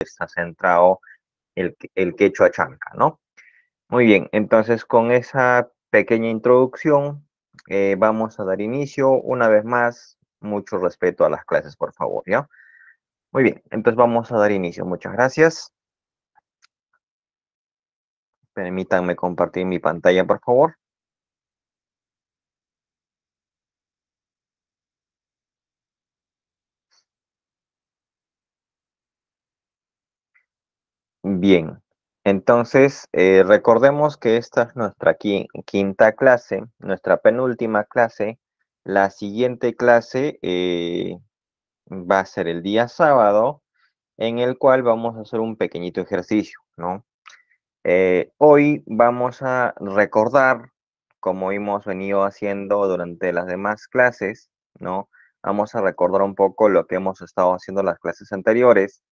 está centrado el, el quechua chanca, ¿no? Muy bien, entonces con esa pequeña introducción eh, vamos a dar inicio. Una vez más, mucho respeto a las clases, por favor, ¿ya? Muy bien, entonces vamos a dar inicio. Muchas gracias. Permítanme compartir mi pantalla, por favor. Bien, entonces eh, recordemos que esta es nuestra quinta clase, nuestra penúltima clase. La siguiente clase eh, va a ser el día sábado, en el cual vamos a hacer un pequeñito ejercicio, ¿no? Eh, hoy vamos a recordar, como hemos venido haciendo durante las demás clases, ¿no? Vamos a recordar un poco lo que hemos estado haciendo en las clases anteriores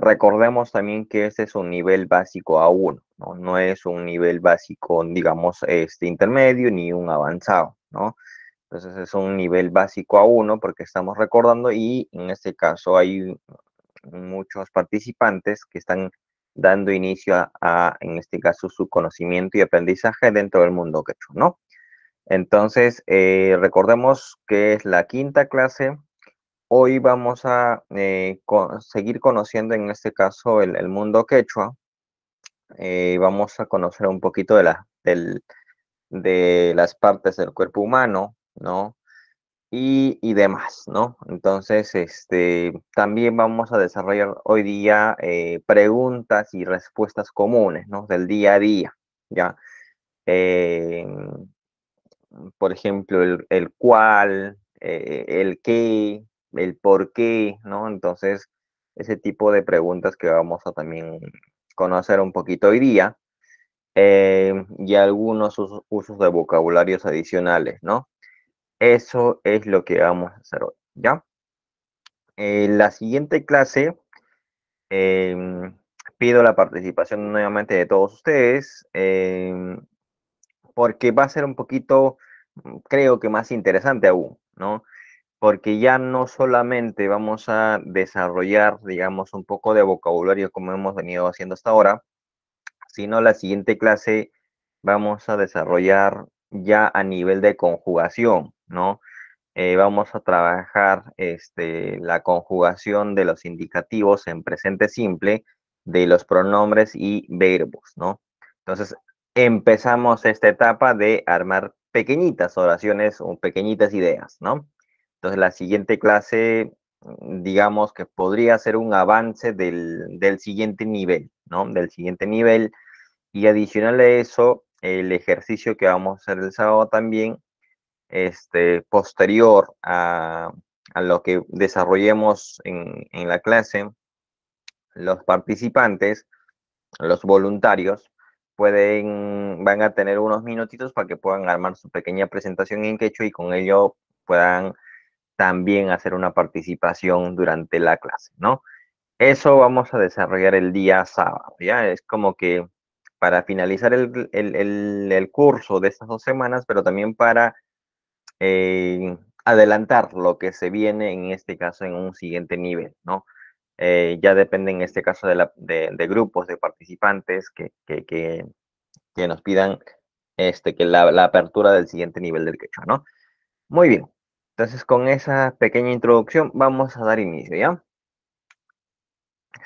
Recordemos también que este es un nivel básico A1, ¿no? es un nivel básico, digamos, este intermedio ni un avanzado, ¿no? Entonces es un nivel básico A1 porque estamos recordando y en este caso hay muchos participantes que están dando inicio a, en este caso, su conocimiento y aprendizaje dentro del mundo quechua, ¿no? Entonces, eh, recordemos que es la quinta clase Hoy vamos a eh, seguir conociendo en este caso el, mundo quechua. Eh, vamos a conocer un poquito de, las partes del cuerpo humano, ¿no? Y, demás, ¿no? Entonces, este, también vamos a desarrollar hoy día eh, preguntas y respuestas comunes, ¿no? Del día a día, ¿ya? por ejemplo, el, cuál, el qué, el por qué, ¿no? Entonces, ese tipo de preguntas que vamos a también conocer un poquito hoy día. Em, y algunos usos, de vocabularios adicionales, ¿no? Eso es lo que vamos a hacer hoy, ¿ya? En eh, la siguiente clase, em, pido la participación nuevamente de todos ustedes, em, porque va a ser un poquito, mm, creo que más interesante aún, ¿no? porque ya no solamente vamos a desarrollar, digamos, un poco de vocabulario como hemos venido haciendo hasta ahora, sino la siguiente clase vamos a desarrollar ya a nivel de conjugación, ¿no? Eh, vamos a trabajar este, la conjugación de los indicativos en presente simple de los pronombres y verbos, ¿no? Entonces, empezamos esta etapa de armar pequeñitas oraciones o pequeñitas ideas, ¿no? Entonces, la siguiente clase, mm, digamos que podría ser un avance del, del siguiente nivel, ¿no? Del siguiente nivel. Y adicional a eso, el ejercicio que vamos a hacer el sábado también, este, posterior a, a lo que desarrollemos en, en la clase, los participantes, los voluntarios, pueden, van a tener unos minutitos para que puedan armar su pequeña presentación en quechua y con ello puedan también hacer una participación durante la clase, ¿no? Eso vamos a desarrollar el día sábado, ¿ya? Es como que para finalizar el, curso de estas dos semanas, pero también para eh, adelantar lo que se viene en este caso en un siguiente nivel, ¿no? Eh, ya depende en este caso de, grupos de participantes que, que, nos pidan este, que la, la, apertura del siguiente nivel del quechua, ¿no? Muy bien, entonces, con esa pequeña introducción, vamos a dar inicio, ¿ya?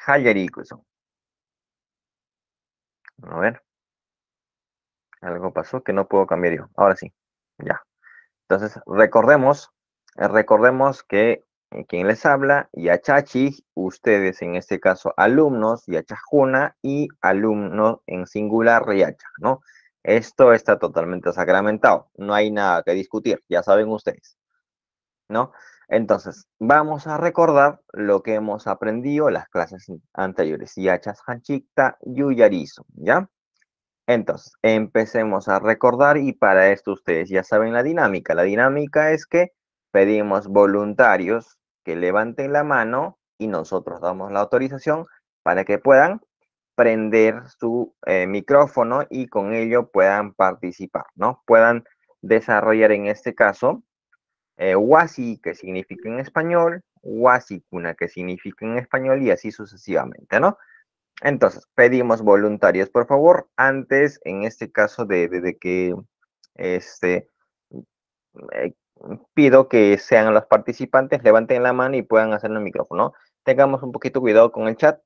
Hayarico, A ver. Algo pasó que no puedo cambiar yo. Ahora sí, ya. Entonces, recordemos, recordemos que eh, quien les habla, Yachachi, ustedes en este caso alumnos, Yachajuna y alumnos en singular, Yacha, ¿no? Esto está totalmente sacramentado, no hay nada que discutir, ya saben ustedes. ¿no? Entonces, vamos a recordar lo que hemos aprendido en las clases anteriores. Yachas Hanchikta Yuyarizo, ¿ya? Entonces, empecemos a recordar y para esto ustedes ya saben la dinámica. La dinámica es que pedimos voluntarios que levanten la mano y nosotros damos la autorización para que puedan prender su eh, micrófono y con ello puedan participar, ¿no? Puedan desarrollar en este caso eh, que significa en español, cuna que significa en español, y así sucesivamente, ¿no? Entonces, pedimos voluntarios, por favor, antes, en este caso, de, que este, eh, pido que sean los participantes, levanten la mano y puedan hacer el micrófono. Tengamos un poquito cuidado con el chat.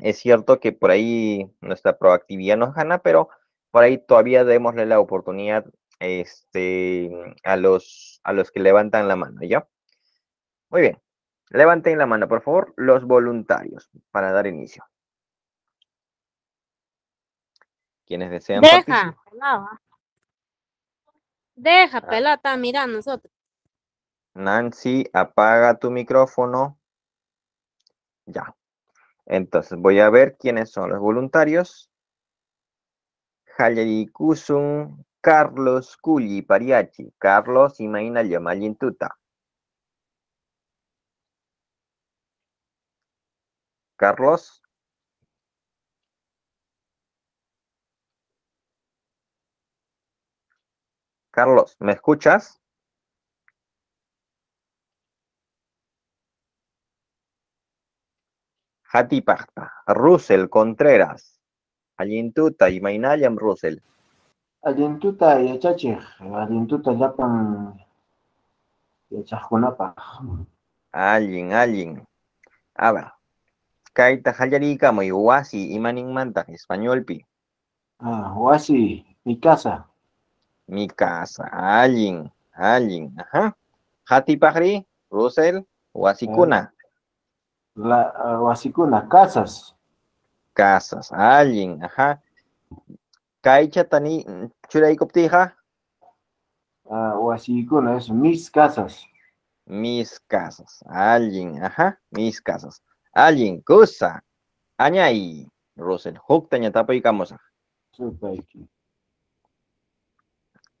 Es cierto que por ahí nuestra proactividad nos gana, pero por ahí todavía démosle la oportunidad este, a, los, a los que levantan la mano, ¿ya? Muy bien. Levanten la mano, por favor, los voluntarios, para dar inicio. Quienes desean Deja, pelada Deja, ah. pelota, mira nosotros. Nancy, apaga tu micrófono. Ya. Entonces, voy a ver quiénes son los voluntarios. Hayari Kusun, Carlos Culli Pariachi, Carlos imainalia Tuta. Carlos. Carlos, ¿me escuchas? Jati Pacta, Russell Contreras, Allintuta y Mainalian Russell allintuta yachachiq allintuta alguien alguien allin allin a ver y manta, manta español pi? ah guasi mi casa mi casa alguien, alguien, ajá Pajri, Russell wasikuna eh, la ah, casas casas alguien, ajá Kaicha tani ah, o así con eso mis casas. Mis casas. Alguien, ajá, mis casas. Alguien, cosa. y Rosel, Hook tañatapa y camosa.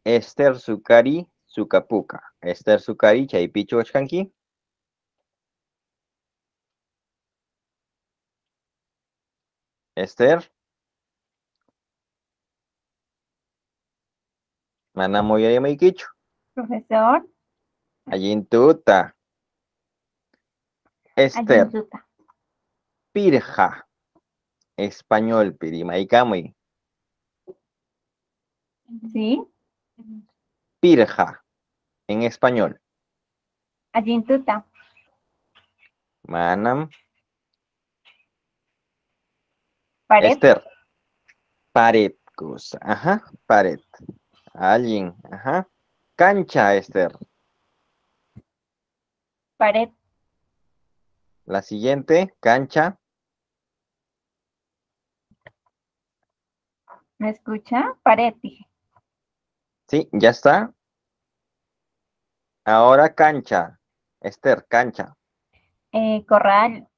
Esther Sukari, Sukapuka. Esther Sukari, Chaipicho Ochkanki. Esther. y maikicho. Profesor. Ayintuta. Esther. Pirja. Español, pirimaikami? Sí. Pirja. En español. Ayintuta. Manam. Esther. Pared, cosa. Ajá, pared alguien, ajá. Cancha, Esther. Pared. La siguiente, cancha. ¿Me escucha? Pared, Sí, ya está. Ahora cancha. Esther, cancha. Eh, corral.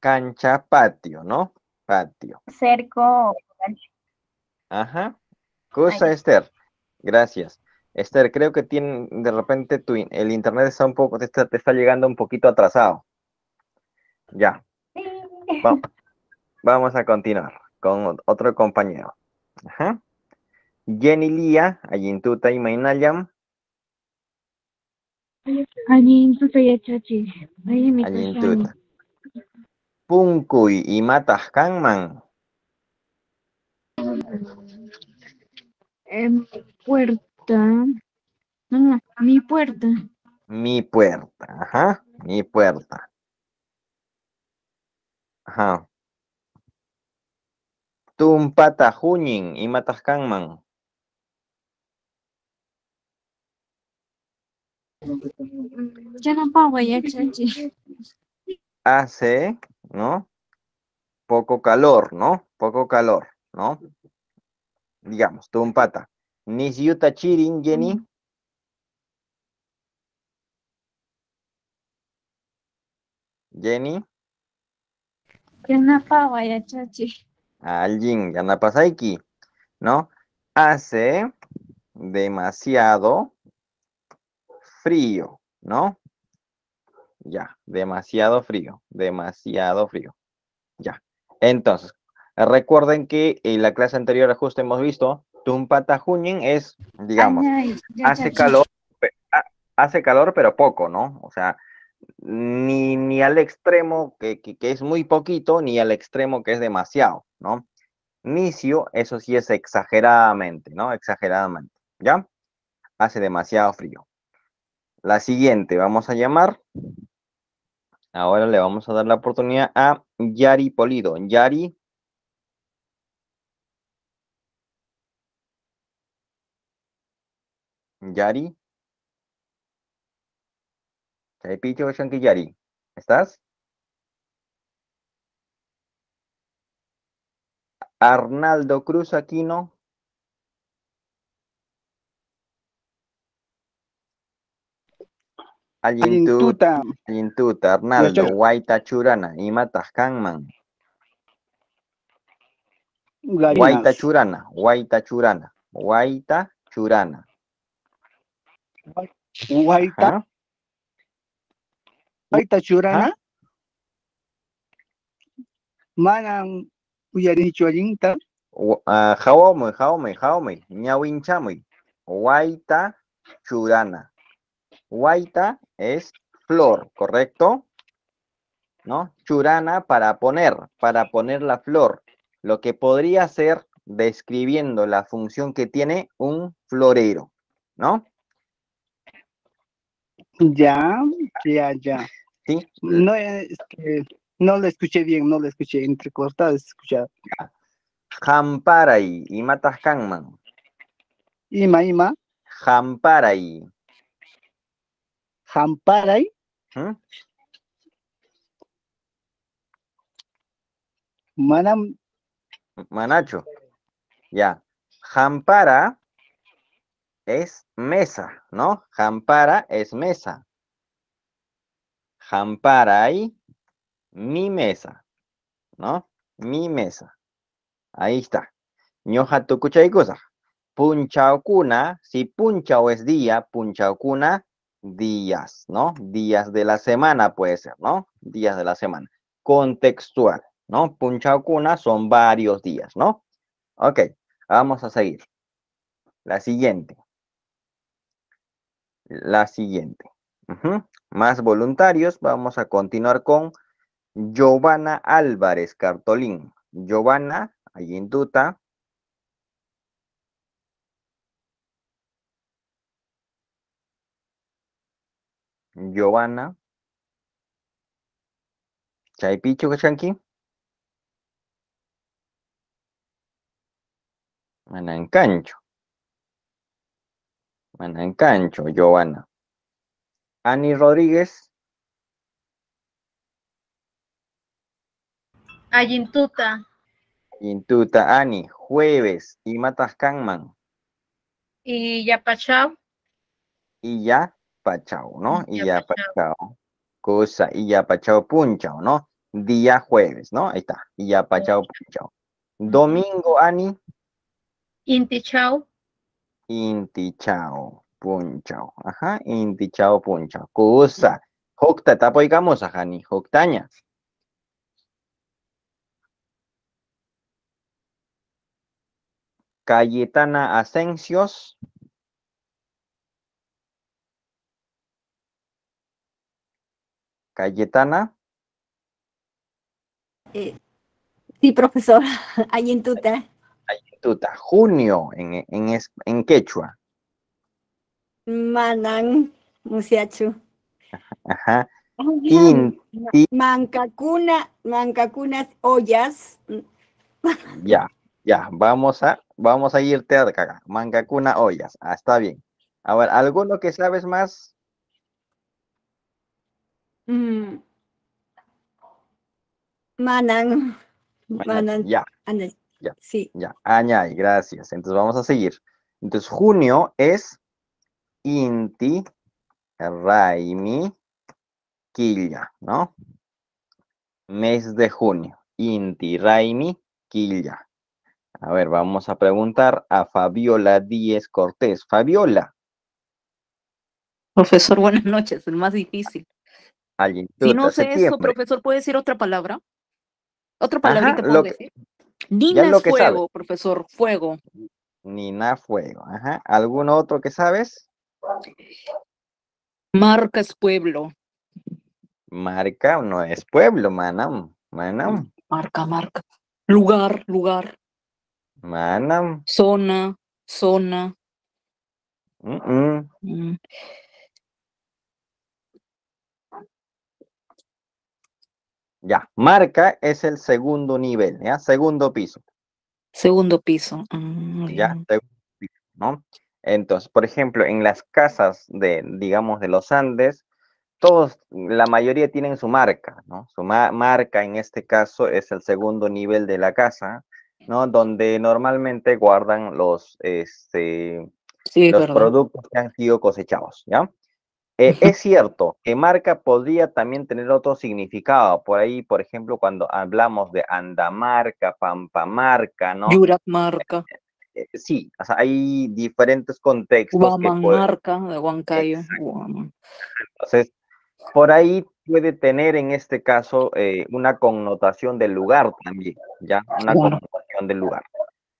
Cancha, patio, ¿no? Patio. Cerco. Ajá. Cosa, Esther. Gracias. Esther, creo que tiene, de repente tu, el internet está un poco, te está, llegando un poquito atrasado. Ya. vamos a continuar con otro compañero. Ajá. Jenny Lía, Ayintuta y Mainayam. Ayintuta y Achachi. Ayintuta. Punkuy y Matas Kanman mi puerta. No, mi puerta. Mi puerta, ajá, mi puerta. Ajá. Tumpata junin y matas Ya no Hace, ¿no? Poco calor, ¿no? Poco calor, ¿no? digamos, tuvo un pata. Nisyuta Chirin, Jenny. Mm. Jenny. Yanapa chachi? Alguien, Yanapa Saiki, ¿no? Hace demasiado frío, ¿no? Ya, demasiado frío, demasiado frío. Ya. Entonces, Recuerden que en eh, la clase anterior justo hemos visto, Tumpatajuñen es, digamos, hace calor, hace calor pero poco, ¿no? O sea, ni, al extremo que, que, es muy poquito, ni al extremo que es demasiado, ¿no? Nicio, eso sí es exageradamente, ¿no? Exageradamente, ¿ya? Hace demasiado frío. La siguiente, vamos a llamar. Ahora le vamos a dar la oportunidad a Yari Polido. Yari, Yari. ¿Estás? Arnaldo Cruz Aquino. Alintuta. Alintuta. Arnaldo, Guaita Churana, y Kanman. Guaita Churana, Guaita Churana, Guaita Churana guaita guaita churana. Manam uyarichu allinta. Ah, jaume, jaume, jaume. Ñawinchamoy. Waita churana. guaita es flor, ¿correcto? ¿No? Churana para poner, para poner la flor. Lo que podría ser describiendo la función que tiene un florero, ¿no? Ya, ya, ya. ¿Sí? No, es no la escuché bien, no la escuché escuchado. Jamparay. y ima Kanman. Ima, ima. Jamparay. Jamparay. ¿Mm? Manam. Manacho. Ya. Jampara es mesa, ¿no? Jampara es mesa. Jampara ahí, mi mesa, ¿no? Mi mesa. Ahí está. Ñoja y cosa. cuna. si o es día, cuna días, ¿no? Días de la semana puede ser, ¿no? Días de la semana. Contextual, ¿no? Puncha cuna son varios días, ¿no? Ok, vamos a seguir. La siguiente la siguiente. Más voluntarios. Vamos a continuar con Giovanna Álvarez Cartolín. Giovanna, allí en Duta. Giovanna. Chay Pichu en Cancho cancho, Giovanna. ¿Ani Rodríguez. Ayintuta. Ayintuta, Ani, Jueves, y Canman, Y ya pachao. Y ya Pachao, ¿no? Y ya Pachao. Cosa, y ya Pachao Punchao, ¿no? Día jueves, ¿no? Ahí está. Y ya Pachao Punchao. Domingo, Ani. chao. Inti chao, punchao. Ajá, inti chao, punchao. Cosa. Jokta, tapo digamos, ajani, joktaña. Cayetana Asensios. Cayetana. Eh, sí, profesor, ahí en tuta junio en, quechua. Manan, musiachu. Ajá. manca mancacuna, ollas. Ya, ya, vamos a, vamos a irte a cuna, Mancacuna ollas. Ah, está bien. A ver, ¿alguno que sabes más? Mm. Manan. Manan. Ya. Ya. Sí. Ya, añay, gracias. Entonces vamos a seguir. Entonces, junio es Inti Raimi Quilla, ¿no? Mes de junio. Inti Raimi Quilla. A ver, vamos a preguntar a Fabiola Díez Cortés. Fabiola. Profesor, buenas noches. El más difícil. Si no sé eso, profesor, ¿puede decir otra palabra? Otra palabra que puedo decir. Nina es Fuego, profesor, Fuego. Nina Fuego, ajá. ¿Algún otro que sabes? Marca es Pueblo. Marca no es pueblo, manam, manam. Marca, marca. Lugar, lugar. Manam. Zona, zona. Mm. mm. mm. Ya, marca es el segundo nivel, ¿ya? Segundo piso. Segundo piso. Ah, ya, segundo piso, ¿no? Entonces, por ejemplo, en las casas de, digamos, de los Andes, todos, la mayoría tienen su marca, ¿no? Su marca en este caso es el segundo nivel de la casa, ¿no? Donde normalmente guardan los, este, los productos que han sido cosechados, ¿ya? Eh, es cierto que marca podría también tener otro significado. Por ahí, por ejemplo, cuando hablamos de andamarca, pampamarca, ¿no? Yuratmarca. marca. Eh, eh, sí, o sea, hay diferentes contextos. Guamanmarca de Huancayo. Entonces, por ahí puede tener en este caso una connotación del lugar también, ¿ya? Una connotación del lugar.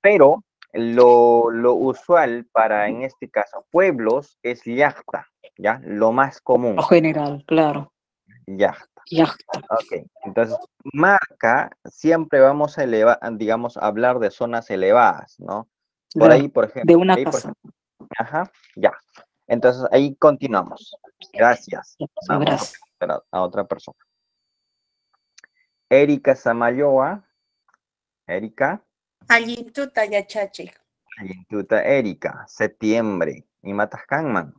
Pero lo, lo usual para, en este caso, pueblos es yachta. ¿ya? Lo más común. general, claro. Ya. Ya. Ok, entonces marca, siempre vamos a elevar, digamos, hablar de zonas elevadas, ¿no? Por ahí, por ejemplo. De una ahí, Ajá, ya. Entonces ahí continuamos. Gracias. Gracias. A, otra persona. Erika Samayoa. Erika. Allintuta Yachachi. Allintuta Erika. Septiembre. Y Matas Matascanman.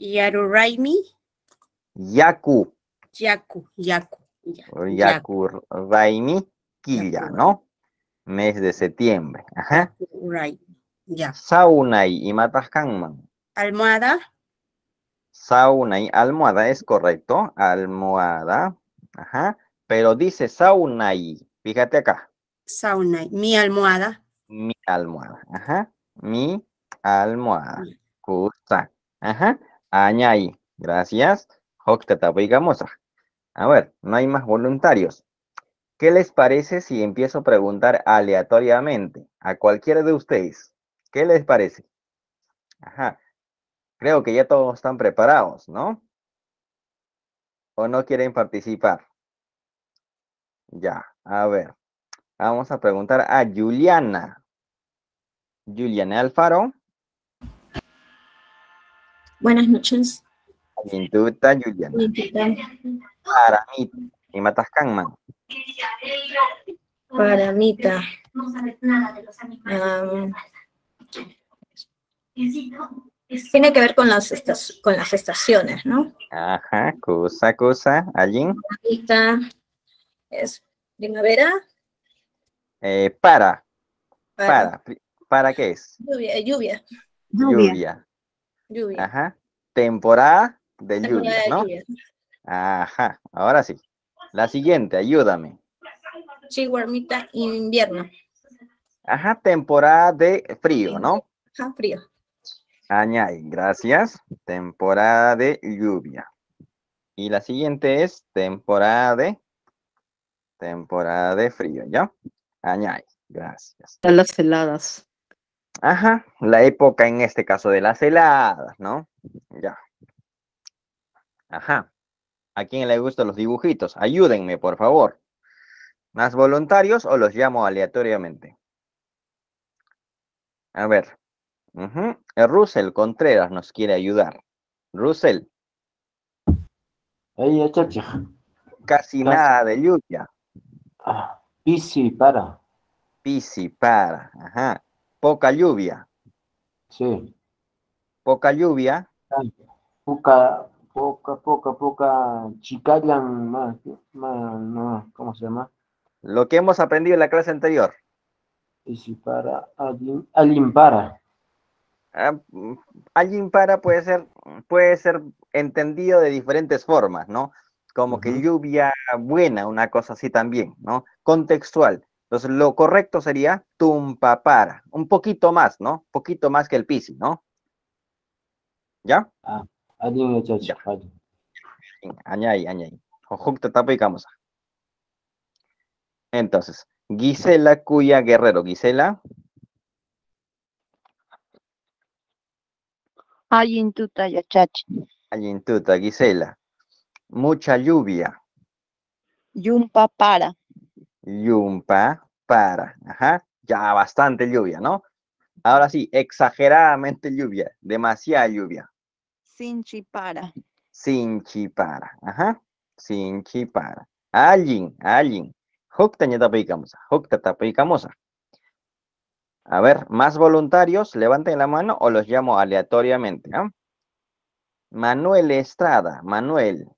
Yaruraimi. Yaku. Yaku, Yaku. Yaku, yaku, Raimi Quilla, ¿no? Mes de septiembre. Ajá. Ya. Saunai y Almohada. Saunai, almohada, es correcto. Almohada. Ajá. Pero dice saunay, Fíjate acá. Saunay, Mi almohada. Mi almohada. Ajá. Mi almohada. Ajá. Añay, gracias. A ver, no hay más voluntarios. ¿Qué les parece si empiezo a preguntar aleatoriamente a cualquiera de ustedes? ¿Qué les parece? Ajá. Creo que ya todos están preparados, ¿no? ¿O no quieren participar? Ya, a ver. Vamos a preguntar a Juliana. Juliana Alfaro. Buenas noches. Julia? Juliana. Paramita. ¿Y matas Para mí. No sabes nada de los animales. Ah. Tiene que ver con las, con las estaciones, ¿no? Ajá, cosa, cosa. ¿Alguien? Es primavera. Eh, para. para. para. ¿Para qué es? Lluvia. Lluvia. lluvia. Lluvia. Ajá. Temporada de lluvia, ¿no? Ajá, ahora sí. La siguiente, ayúdame. guarmita, invierno. Ajá, temporada de frío, ¿no? Ajá, frío. Añay, gracias. Temporada de lluvia. Y la siguiente es temporada de temporada de frío, ¿ya? Añade, gracias. A las heladas. Ajá, la época en este caso de las heladas, ¿no? Ya. Ajá. ¿A quién le gustan los dibujitos? Ayúdenme, por favor. ¿Más voluntarios o los llamo aleatoriamente? A ver. Russell Contreras nos quiere ayudar. Russell. chacha. Casi, nada de lluvia. Ah, Pisi para. Pisi para. Ajá poca lluvia. Sí. Poca lluvia. Poca, poca, poca, poca chica más, ¿cómo se llama? Lo que hemos aprendido en la clase anterior. Y si para, alguien, alguien para. Ah, alguien para puede ser, puede ser entendido de diferentes formas, ¿no? Como que lluvia buena, una cosa así también, ¿no? Contextual. Entonces, lo correcto sería tumpapara, un poquito más, ¿no? Un poquito más que el pisi, ¿no? ¿Ya? Ah, adiós, ya. Añay, añay. Entonces, Gisela Cuya Guerrero, Gisela. Ayintuta, yachachi. Ayintuta, Gisela. Mucha lluvia. para. Yumpa para. Ajá. Ya bastante lluvia, ¿no? Ahora sí, exageradamente lluvia, demasiada lluvia. Sin chi para. chi para. Ajá. chi para. Alguien, alguien. A ver, más voluntarios, levanten la mano o los llamo aleatoriamente. Ah? Manuel Estrada, Manuel,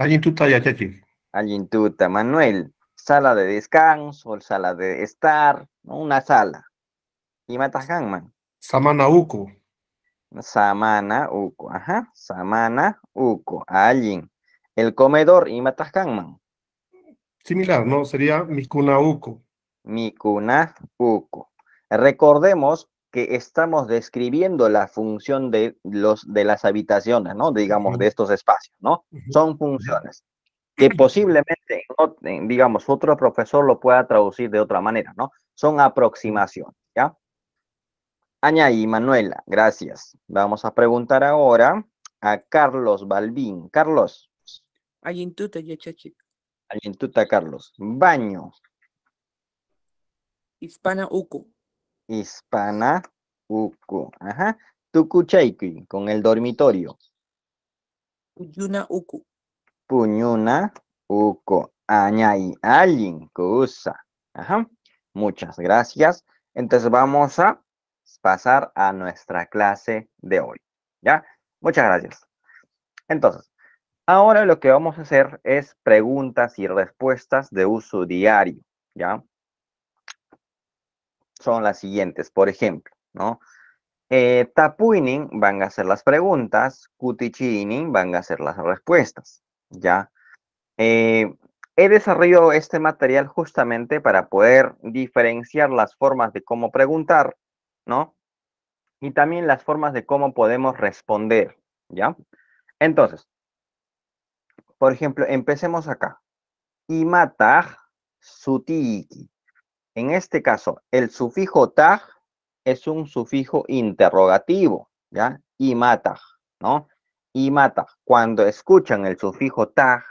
ya, y en Manuel. Sala de descanso, sala de estar, una sala. Y Samana Uco. Samana Uco, ajá. Samana Uco, Allí. El comedor y Similar, ¿no? Sería Mikuna Uco. Mikuna Uco. Recordemos que estamos describiendo la función de, los, de las habitaciones, ¿no? Digamos, de estos espacios, ¿no? Son funciones que posiblemente, digamos, otro profesor lo pueda traducir de otra manera, ¿no? Son aproximaciones, ¿ya? y Manuela, gracias. Vamos a preguntar ahora a Carlos Balbín. Carlos. Ayintuta, chachi. Ayintuta, Carlos. Baño. Hispana Uco hispana, uku, ajá, con el dormitorio. Puñuna, uku. Puñuna uku, añai alguien, cosa, ajá. Muchas gracias. Entonces vamos a pasar a nuestra clase de hoy. ¿Ya? Muchas gracias. Entonces, ahora lo que vamos a hacer es preguntas y respuestas de uso diario. ¿Ya? son las siguientes. Por ejemplo, ¿no? Eh, Tapuinin van a hacer las preguntas, Kutichinin van a hacer las respuestas, ¿ya? Eh, he desarrollado este material justamente para poder diferenciar las formas de cómo preguntar, ¿no? Y también las formas de cómo podemos responder, ¿ya? Entonces, por ejemplo, empecemos acá. Imata sutiiki. En este caso, el sufijo tag es un sufijo interrogativo, ¿ya? Y mata, ¿no? Y mata. Cuando escuchan el sufijo tag,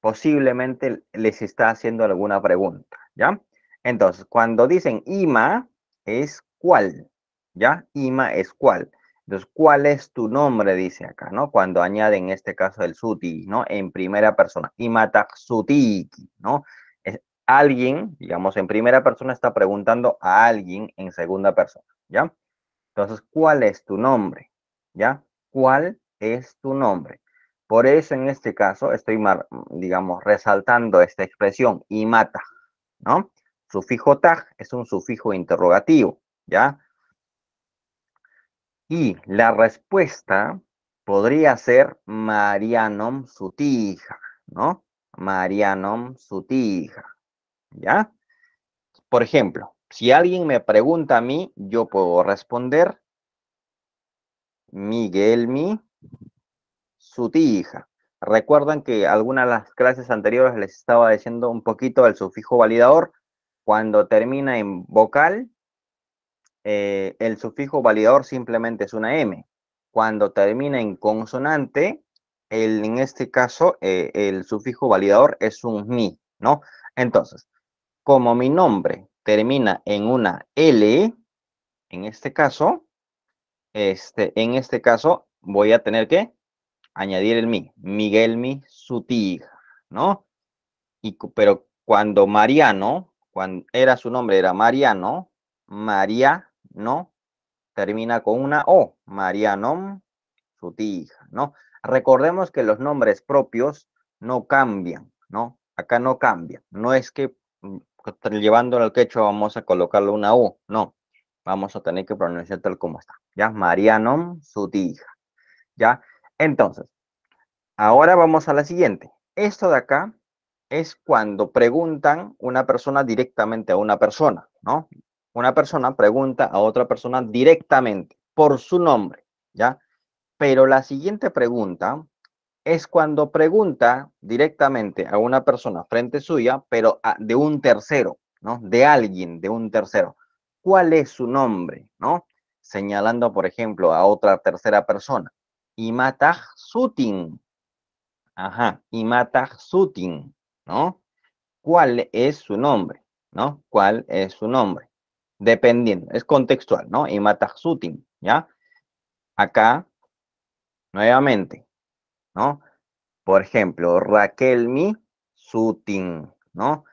posiblemente les está haciendo alguna pregunta, ¿ya? Entonces, cuando dicen ima, es cuál, ¿ya? Ima es cuál. Entonces, ¿cuál es tu nombre? Dice acá, ¿no? Cuando añaden en este caso el suti, ¿no? En primera persona. mata suti, ¿no? alguien, digamos, en primera persona está preguntando a alguien en segunda persona, ¿ya? Entonces, ¿cuál es tu nombre? ¿Ya? ¿Cuál es tu nombre? Por eso en este caso estoy, digamos, resaltando esta expresión, y mata, ¿no? Sufijo tag es un sufijo interrogativo, ¿ya? Y la respuesta podría ser Marianom sutija, ¿no? Marianom sutija. ¿ya? Por ejemplo, si alguien me pregunta a mí, yo puedo responder Miguel mi, su tija. Recuerdan que algunas de las clases anteriores les estaba diciendo un poquito del sufijo validador. Cuando termina en vocal, eh, el sufijo validador simplemente es una M. Cuando termina en consonante, en este caso, eh, el sufijo validador es un mi, ¿no? Entonces, como mi nombre termina en una L, en este caso, este, en este caso voy a tener que añadir el mi, Miguel mi hija, ¿no? Y, pero cuando Mariano, cuando era su nombre, era Mariano, Mariano termina con una O, Mariano hija, ¿no? Recordemos que los nombres propios no cambian, ¿no? Acá no cambian, no es que mm, llevándolo el quecho vamos a colocarle una U, no, vamos a tener que pronunciar tal como está, ¿ya? Mariano, su hija, ¿ya? Entonces, ahora vamos a la siguiente. Esto de acá es cuando preguntan una persona directamente a una persona, ¿no? Una persona pregunta a otra persona directamente por su nombre, ¿ya? Pero la siguiente pregunta es cuando pregunta directamente a una persona frente suya, pero de un tercero, ¿no? De alguien, de un tercero. ¿Cuál es su nombre? ¿No? Señalando, por ejemplo, a otra tercera persona. Imataj Sutin. Ajá, Imataj Sutin, ¿no? ¿Cuál es su nombre? ¿No? ¿Cuál es su nombre? Dependiendo, es contextual, ¿no? Imataj Sutin, ¿ya? Acá, nuevamente, ¿no? Por ejemplo, Raquel Mi Sutin, ¿no?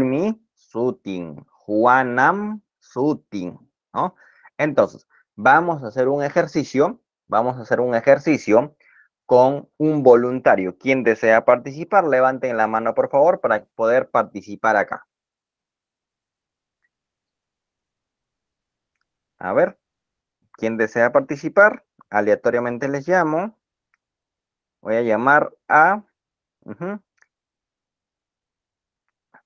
mi Sutin, Juanam, Sutin, ¿no? Entonces, vamos a hacer un ejercicio, vamos a hacer un ejercicio con un voluntario. Quien desea participar, levanten la mano, por favor, para poder participar acá. A ver, ¿quién desea participar, aleatoriamente les llamo. Voy a llamar a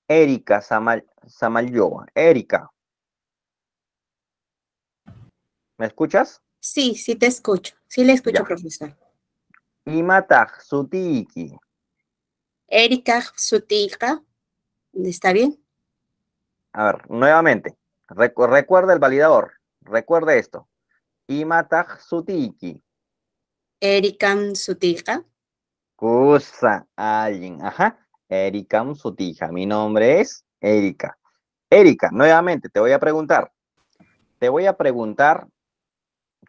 Erika Samal, Samalyova. Erika. ¿Me escuchas? Sí, sí te escucho. Sí le escucho, profesor. Imata Sutiki. Erika Sutika. ¿Está bien? A ver, nuevamente. recuerda el validador. Recuerde esto. Imata Sutiki. Erika Sutija. Cosa, alguien, ajá. Erika Sutija. Mi nombre es Erika. Erika, nuevamente te voy a preguntar. Te voy a preguntar,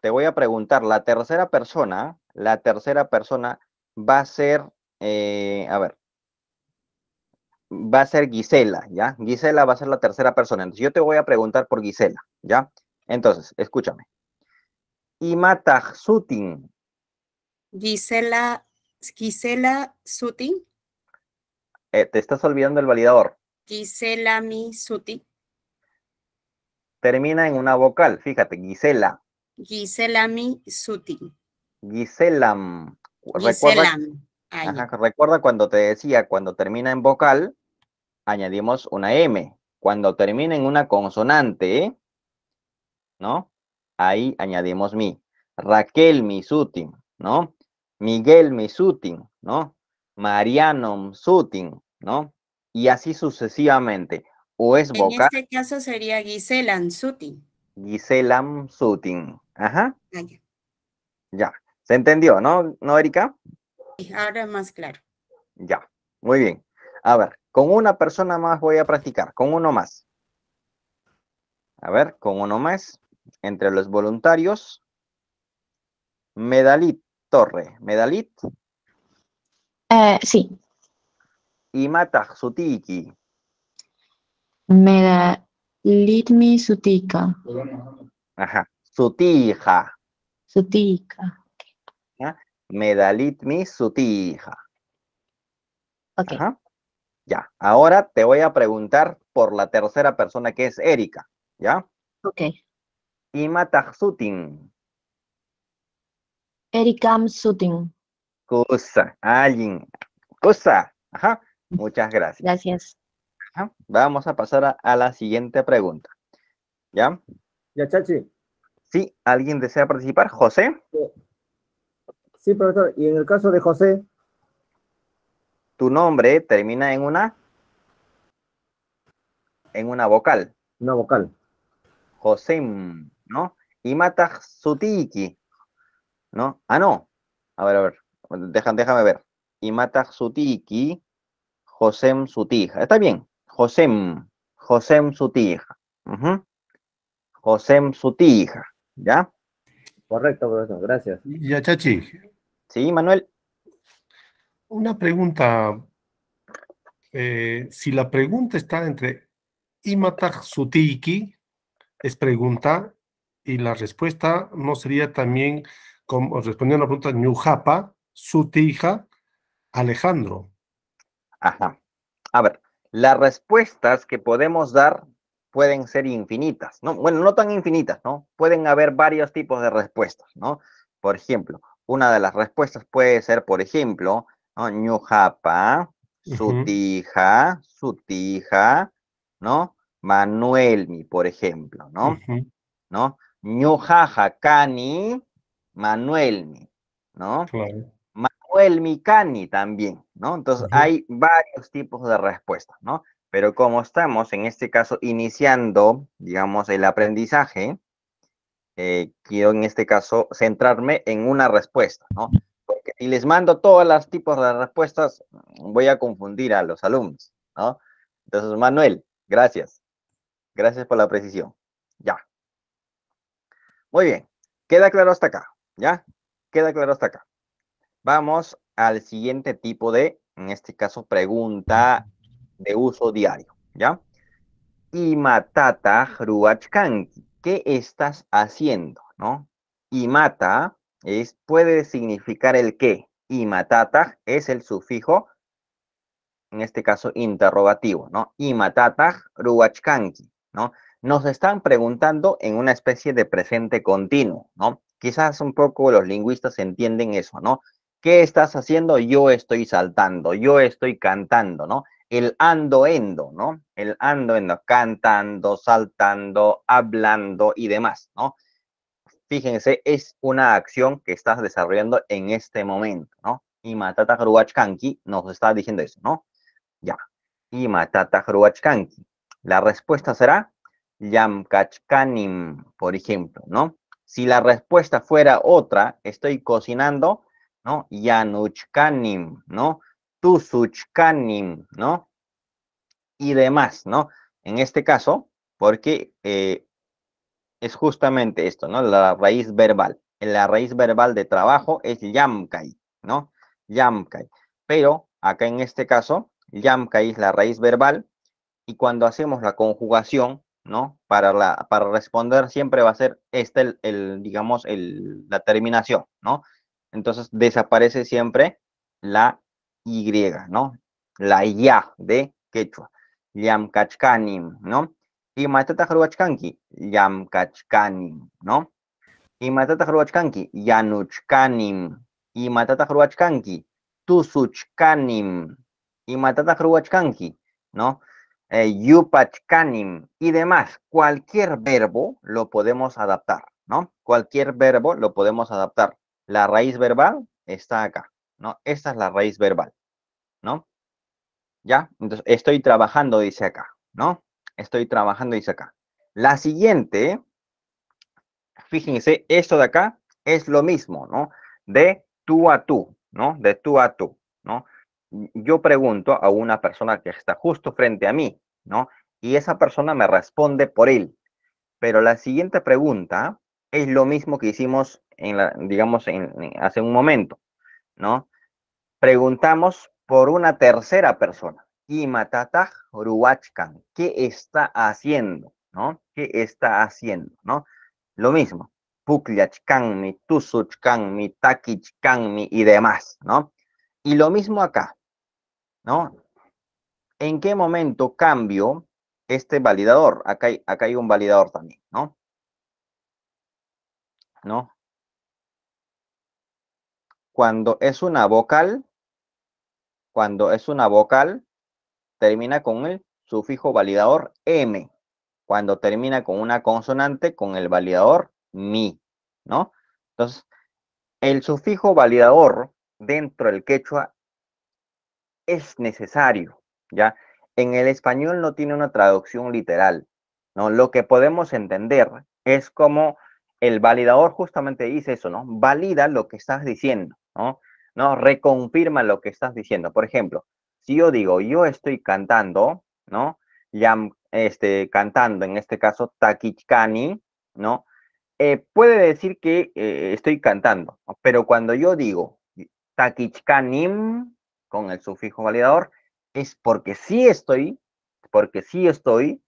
te voy a preguntar, la tercera persona, la tercera persona va a ser, eh, a ver, va a ser Gisela, ¿ya? Gisela va a ser la tercera persona. Entonces yo te voy a preguntar por Gisela, ¿ya? Entonces, escúchame. Sutin. Gisela, Gisela Suti. Eh, te estás olvidando el validador. Gisela mi Suti. Termina en una vocal, fíjate, Gisela. Gisela mi Suti. Gisela, mm, Recuerda, recuerda cuando te decía, cuando termina en vocal, añadimos una M. Cuando termina en una consonante, ¿no? Ahí añadimos mi. Raquel mi, Suti, ¿no? Miguel Misutin, ¿no? Mariano Misutin, ¿no? Y así sucesivamente. O es vocal. En este caso sería Gisela Misutin. Gisela Sutin. ajá. Ah, ya. ¿Se entendió, no, no, Erika? ahora es más claro. Ya, muy bien. A ver, con una persona más voy a practicar, con uno más. A ver, con uno más, entre los voluntarios. Medalit. Torre, Medalit. Eh, sí. Y mata Sutiki. mi Sutika. Ajá. Sutija. Sutika. Medalit mi Sutija. Ok. Ya. Ahora te voy a preguntar por la tercera persona que es Erika. ¿Ya? Ok. mata sutin. Ericam Sutin. Cosa, alguien. Cosa. Ajá. Muchas gracias. Gracias. Vamos a pasar a, la siguiente pregunta. ¿Ya? Ya, Chachi. Sí, ¿alguien desea participar? ¿José? Sí, profesor. Y en el caso de José. Tu nombre termina en una. En una vocal. Una vocal. José, ¿no? Y Imata Sutiki. ¿no? Ah, no. A ver, a ver. déjame ver. Imata Sutiki, Josem Sutija. Está bien. Josem. Josem Sutija. Josem Sutija. ¿Ya? Correcto, profesor. Gracias. Ya, Chachi. Sí, Manuel. Una pregunta. Eh, si la pregunta está entre Imataj Sutiki, es pregunta, y la respuesta no sería también como, respondiendo a la pregunta, Ñujapa, su tija, Alejandro. Ajá. A ver, las respuestas que podemos dar pueden ser infinitas, ¿no? Bueno, no tan infinitas, ¿no? Pueden haber varios tipos de respuestas, ¿no? Por ejemplo, una de las respuestas puede ser, por ejemplo, ¿no? Ñujapa, su tija, su tija, ¿no? Manuelmi, por ejemplo, ¿no? ¿No? cani, Manuel, ¿no? Manuel, Manuelmi también, ¿no? Entonces hay varios tipos de respuestas, ¿no? Pero como estamos en este caso iniciando, digamos, el aprendizaje, eh, quiero en este caso centrarme en una respuesta, ¿no? Porque si les mando todos los tipos de respuestas, voy a confundir a los alumnos, ¿no? Entonces, Manuel, gracias. Gracias por la precisión. Ya. Muy bien. ¿Queda claro hasta acá? ¿Ya? Queda claro hasta acá. Vamos al siguiente tipo de, en este caso, pregunta de uso diario. ¿Ya? Imatata ruachkanki. ¿Qué estás haciendo? ¿No? Imata es, puede significar el qué. Imatata es el sufijo, en este caso interrogativo, ¿no? Imatata ruachkanki, ¿no? Nos están preguntando en una especie de presente continuo, ¿no? quizás un poco los lingüistas entienden eso, ¿no? ¿Qué estás haciendo? Yo estoy saltando, yo estoy cantando, ¿no? El andoendo, ¿no? El andoendo, cantando, saltando, hablando y demás, ¿no? Fíjense, es una acción que estás desarrollando en este momento, ¿no? Y Matata Haruachkanki nos está diciendo eso, ¿no? Ya. Y Matata Haruachkanki. La respuesta será Yamkachkanim, por ejemplo, ¿no? Si la respuesta fuera otra, estoy cocinando, ¿no? Yanuchkanim, ¿no? Tusuchkanim, ¿no? Y demás, ¿no? En este caso, porque eh, es justamente esto, ¿no? La raíz verbal. La raíz verbal de trabajo es yamkai, ¿no? Yamkai. Pero acá en este caso, yamkai es la raíz verbal y cuando hacemos la conjugación, ¿no? Para, la, para responder siempre va a ser esta, el, digamos, la terminación, ¿no? Entonces desaparece siempre la Y, ¿no? La ya de quechua. Liam ¿no? Y matata haruachkanki, ¿no? Y matata haruachkanki, yanuchkanim. Y matata haruachkanki, tusuchkanim. Y matata ¿no? Eh, y demás. Cualquier verbo lo podemos adaptar, ¿no? Cualquier verbo lo podemos adaptar. La raíz verbal está acá, ¿no? Esta es la raíz verbal, ¿no? ¿Ya? Entonces, estoy trabajando, dice acá, ¿no? Estoy trabajando, dice acá. La siguiente, fíjense, esto de acá es lo mismo, ¿no? De tú a tú, ¿no? De tú a tú yo pregunto a una persona que está justo frente a mí, ¿no? Y esa persona me responde por él. Pero la siguiente pregunta es lo mismo que hicimos, en la, digamos, en, hace un momento, ¿no? Preguntamos por una tercera persona. Y ¿qué está haciendo? ¿No? ¿Qué está haciendo? ¿No? Lo mismo. Pukliachkanmi, mi Tusuchkan, y demás, ¿no? Y lo mismo acá. ¿no? ¿En qué momento cambio este validador? Acá hay, hay un validador también, ¿no? ¿No? Cuando es una vocal, cuando es una vocal, termina con el sufijo validador M. Cuando termina con una consonante, con el validador mi, ¿no? Entonces, el sufijo validador dentro del quechua es necesario, ¿ya? En el español no tiene una traducción literal, ¿no? Lo que podemos entender es como el validador justamente dice eso, ¿no? Valida lo que estás diciendo, ¿no? ¿no? Reconfirma lo que estás diciendo. Por ejemplo, si yo digo, yo estoy cantando, ¿no? Ya, este, cantando, en este caso, takichkani, ¿no? Eh, puede decir que eh, estoy cantando, pero cuando yo digo takichkanim, con el sufijo validador es porque sí estoy, porque sí estoy,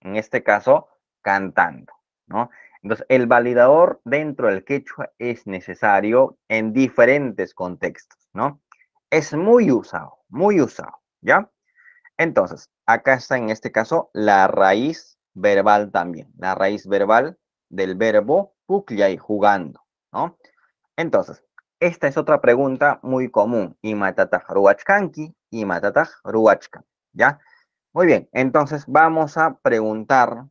en este caso, cantando, ¿no? Entonces, el validador dentro del quechua es necesario en diferentes contextos, ¿no? Es muy usado, muy usado, ¿ya? Entonces, acá está en este caso la raíz verbal también, la raíz verbal del verbo y jugando, ¿no? Entonces, esta es otra pregunta muy común. Y matataj ruachkanki y matataj ¿Ya? Muy bien, entonces vamos a preguntar.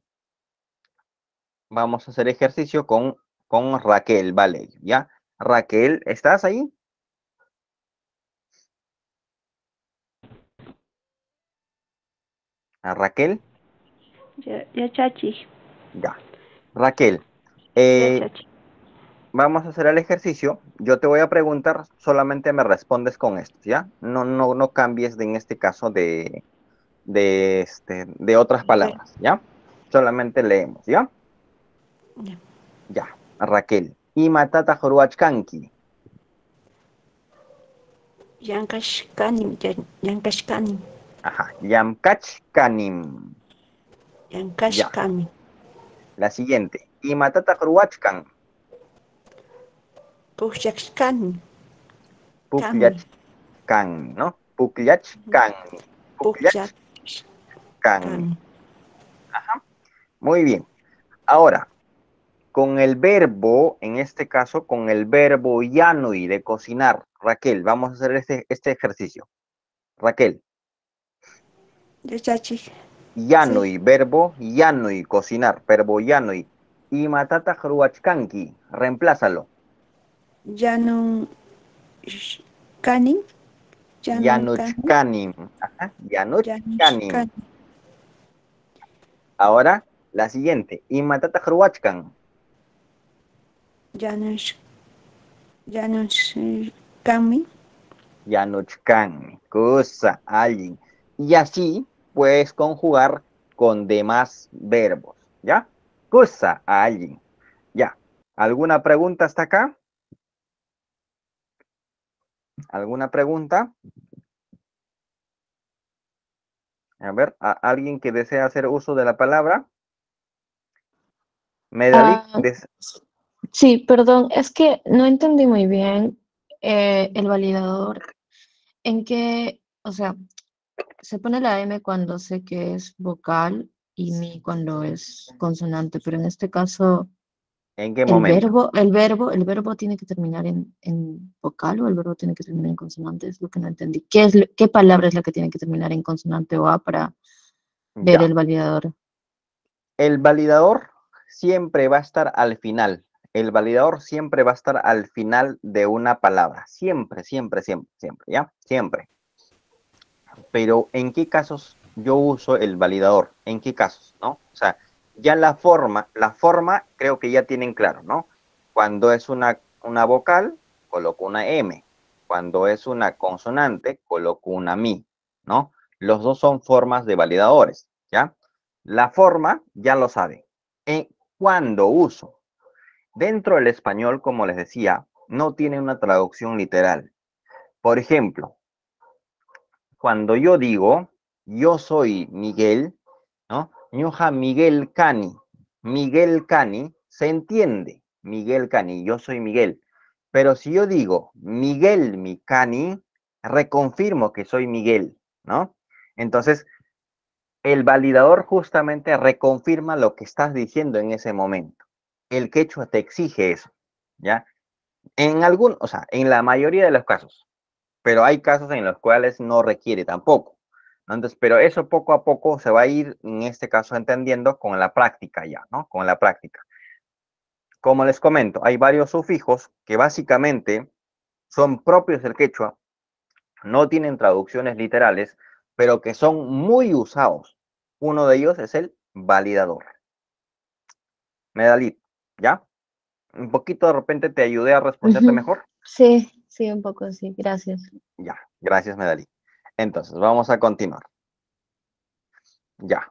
Vamos a hacer ejercicio con, con Raquel, ¿vale? ¿Ya? Raquel, ¿estás ahí? ¿A Raquel? Ya, ya, chachi. Ya. Raquel, eh, vamos a hacer el ejercicio. Yo te voy a preguntar, solamente me respondes con esto, ¿ya? No, no, no cambies de, en este caso de, de, este, de otras palabras, ¿ya? Solamente leemos, ¿ya? Ya. Raquel. Y matata Yankashkanim, yankashkanim. Ajá, yankashkanim. Yankashkanim. La siguiente. Y matata Pukyachkan. Pukyachkan, ¿no? Pukyachkan. Pukyachkan. Ajá. Muy bien. Ahora, con el verbo, en este caso, con el verbo yanui de cocinar. Raquel, vamos a hacer este, este ejercicio. Raquel. Yanui, y verbo yanui, cocinar, verbo yanui. Y matata hruachkanki, reemplázalo. Janun Kanin. Janush Ya Ahora, la siguiente. matata Hruachkan. Janush Janush Ya no Kanmi. Cosa, alguien. Y así puedes conjugar con demás verbos. ¿Ya? Cosa, alguien. ¿Ya? ¿Alguna pregunta hasta acá? ¿Alguna pregunta? A ver, ¿alguien que desea hacer uso de la palabra? Ah, sí, perdón, es que no entendí muy bien eh, el validador. ¿En qué, o sea, se pone la M cuando sé que es vocal y mi cuando es consonante, pero en este caso ¿En qué momento? El verbo, el verbo, el verbo tiene que terminar en, vocal o el verbo tiene que terminar en consonante, es lo que no entendí. ¿Qué, es, qué palabra es la que tiene que terminar en consonante o A para ver el validador? El validador siempre va a estar al final. El validador siempre va a estar al final de una palabra. Siempre, siempre, siempre, siempre, ¿ya? Siempre. Pero ¿en qué casos yo uso el validador? ¿En qué casos, no? O sea, ya la forma, la forma creo que ya tienen claro, ¿no? Cuando es una, una vocal, coloco una M. Cuando es una consonante, coloco una mi, ¿no? Los dos son formas de validadores, ¿ya? La forma ya lo saben. en eh, cuando uso? Dentro del español, como les decía, no tiene una traducción literal. Por ejemplo, cuando yo digo, yo soy Miguel, Ñuja Miguel Cani. Miguel Cani se entiende. Miguel Cani, yo soy Miguel. Pero si yo digo Miguel mi Cani, reconfirmo que soy Miguel, ¿no? Entonces, el validador justamente reconfirma lo que estás diciendo en ese momento. El quechua te exige eso, ¿ya? En algún, o sea, en la mayoría de los casos, pero hay casos en los cuales no requiere tampoco. Entonces, pero eso poco a poco se va a ir, en este caso, entendiendo con la práctica ya, ¿no? Con la práctica. Como les comento, hay varios sufijos que básicamente son propios del quechua, no tienen traducciones literales, pero que son muy usados. Uno de ellos es el validador. Medalit, ¿ya? Un poquito de repente te ayudé a responderte mejor. Sí, sí, un poco, sí, gracias. Ya, gracias, Medalit. Entonces, vamos a continuar. Ya.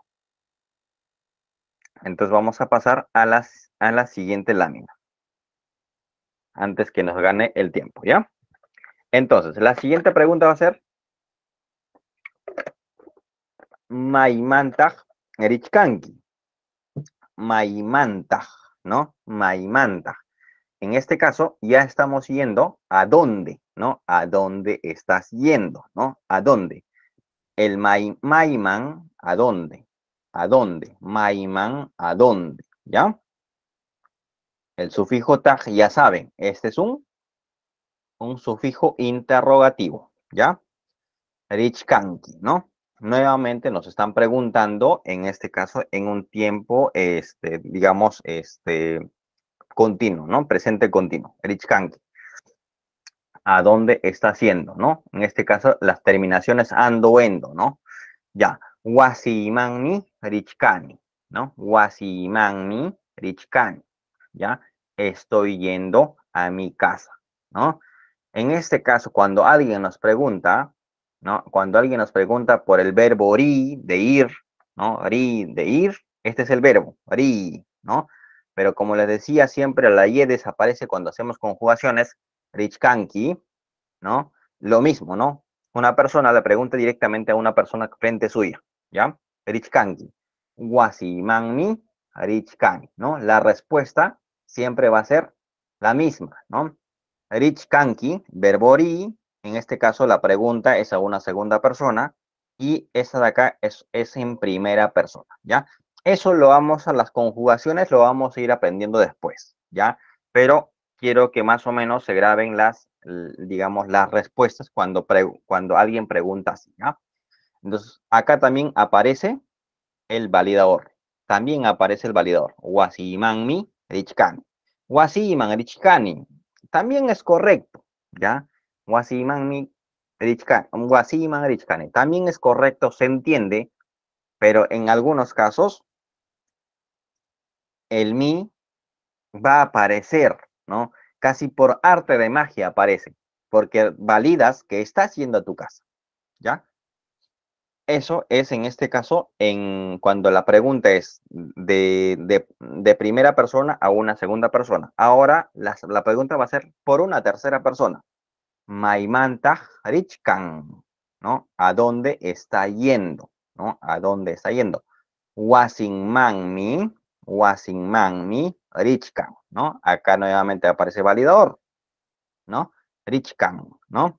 Entonces vamos a pasar a, las, a la siguiente lámina. Antes que nos gane el tiempo, ¿ya? Entonces, la siguiente pregunta va a ser. Maimantaj Erichkanki. Maimantaj, ¿no? Maimantaj en este caso ya estamos yendo a dónde, ¿no? A dónde estás yendo, ¿no? A dónde. El mai, ¿a dónde? ¿A dónde? Maiman, ¿a dónde? ¿Ya? El sufijo tag, ya saben, este es un, un sufijo interrogativo, ¿ya? Rich kanki, ¿no? Nuevamente nos están preguntando, en este caso, en un tiempo, este, digamos, este, continuo, ¿no? Presente continuo, Erich A dónde está haciendo, ¿no? En este caso, las terminaciones ando, endo, ¿no? Ya, wasimani, richkani, ¿no? Wasimani, richkani, ¿ya? Estoy yendo a mi casa, ¿no? En este caso, cuando alguien nos pregunta, ¿no? Cuando alguien nos pregunta por el verbo ri, de ir, ¿no? Ri, de ir, este es el verbo, ri, ¿no? Pero como les decía, siempre la Y desaparece cuando hacemos conjugaciones. Rich ¿no? Lo mismo, ¿no? Una persona le pregunta directamente a una persona frente suya, ¿ya? Rich Kanki. richkanki, Rich ¿no? La respuesta siempre va a ser la misma, ¿no? Rich verbori, en este caso la pregunta es a una segunda persona y esa de acá es, es en primera persona, ¿ya? Eso lo vamos a las conjugaciones, lo vamos a ir aprendiendo después, ¿ya? Pero quiero que más o menos se graben las, digamos, las respuestas cuando, cuando alguien pregunta así, ¿ya? Entonces, acá también aparece el validador. También aparece el validador. Wasimanmi wasi Wasiman También es correcto, ¿ya? richkani. Wasiman También es correcto, se entiende, pero en algunos casos el mí va a aparecer, ¿no? Casi por arte de magia aparece, porque validas que estás yendo a tu casa, ¿ya? Eso es en este caso en cuando la pregunta es de, de, primera persona a una segunda persona. Ahora la, pregunta va a ser por una tercera persona. Maimanta Richkan, ¿no? ¿A dónde está yendo? ¿No? ¿A dónde está yendo? Man mi man, mi Richkan, ¿no? Acá nuevamente aparece validador, ¿no? Richkan, ¿no?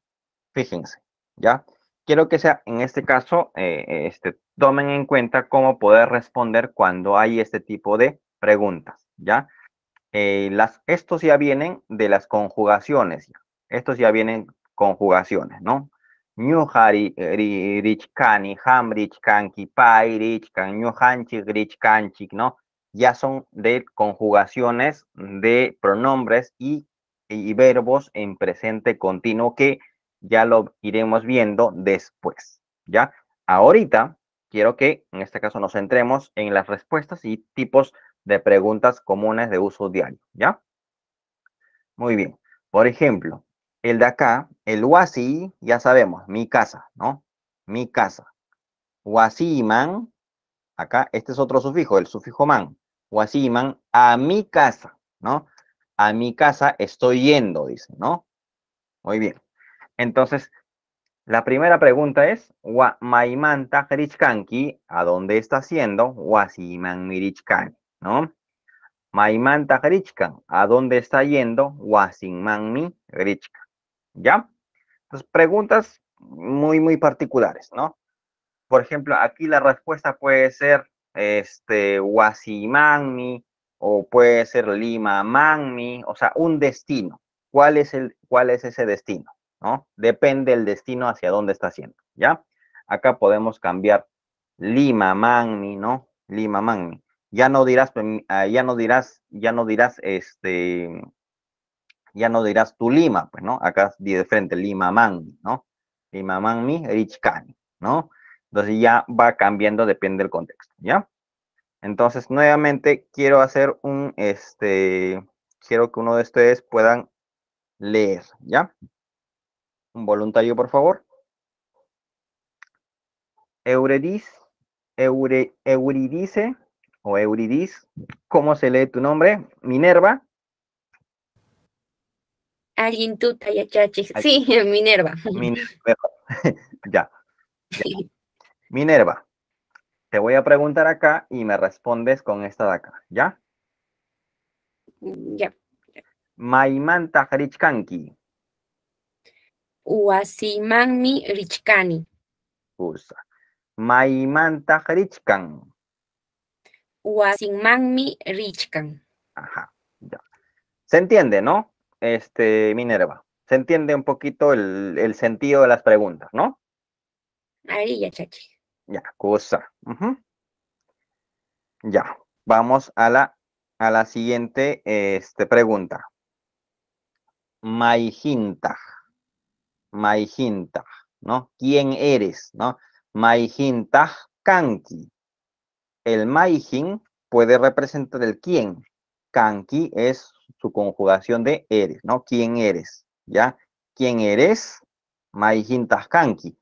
Fíjense, ¿ya? Quiero que sea, en este caso, eh, este, tomen en cuenta cómo poder responder cuando hay este tipo de preguntas, ¿ya? Eh, las, estos ya vienen de las conjugaciones, ya. estos ya vienen conjugaciones, ¿no? Nyuhari, eh, Richkani, Kipai, Richkan, Nyuhanchik, Richkanchik, ¿no? ya son de conjugaciones de pronombres y, verbos en presente continuo que ya lo iremos viendo después. ¿Ya? Ahorita quiero que en este caso nos centremos en las respuestas y tipos de preguntas comunes de uso diario. ¿Ya? Muy bien. Por ejemplo, el de acá, el wasi, ya sabemos, mi casa, ¿no? Mi casa. man acá, este es otro sufijo, el sufijo man. Wasiman a mi casa, ¿no? A mi casa estoy yendo, dice, ¿no? Muy bien. Entonces, la primera pregunta es, ¿Maimanta ¿a dónde está haciendo? Wasiman Mirichkan, ¿no? Maimanta ¿a dónde está yendo? Huasiman mi ¿ya? Entonces, preguntas muy, muy particulares, ¿no? Por ejemplo, aquí la respuesta puede ser, este, Guasimangmi, o puede ser Lima manmi o sea, un destino. ¿Cuál es, el, ¿Cuál es ese destino? ¿No? Depende del destino hacia dónde está haciendo, ¿ya? Acá podemos cambiar Lima Magni, ¿no? Lima Magni. Ya no dirás, pues, ah, ya no dirás, ya no dirás, este, ya no dirás tu Lima, pues, ¿no? Acá de frente Lima Magni, ¿no? Lima manmi Richcani, ¿no? Entonces ya va cambiando, depende del contexto, ¿ya? Entonces, nuevamente quiero hacer un, este, quiero que uno de ustedes puedan leer, ¿ya? Un voluntario, por favor. Euridice, Euridice o Euridis, ¿cómo se lee tu nombre? Minerva. Alguien tú, Sí, Minerva. Minerva. ya. ya. Minerva, te voy a preguntar acá y me respondes con esta de acá, ¿ya? Ya. Maimanta Richkanki. Uasimanmi Richkani. Usa. Maimanta Richkan. Uasimanmi Richkan. Ajá, ya. Se entiende, ¿no? Este, Minerva. Se entiende un poquito el, el sentido de las preguntas, ¿no? Ahí ya, chachi. Ya, cosa. Ya, vamos a la, a la siguiente este, pregunta. maijinta maijinta ¿no? ¿Quién eres, no? kanki. El Mayhin puede representar el quién. Kanki es su conjugación de eres, ¿no? ¿Quién eres? ¿Ya? ¿Quién eres? Maihinta kanki.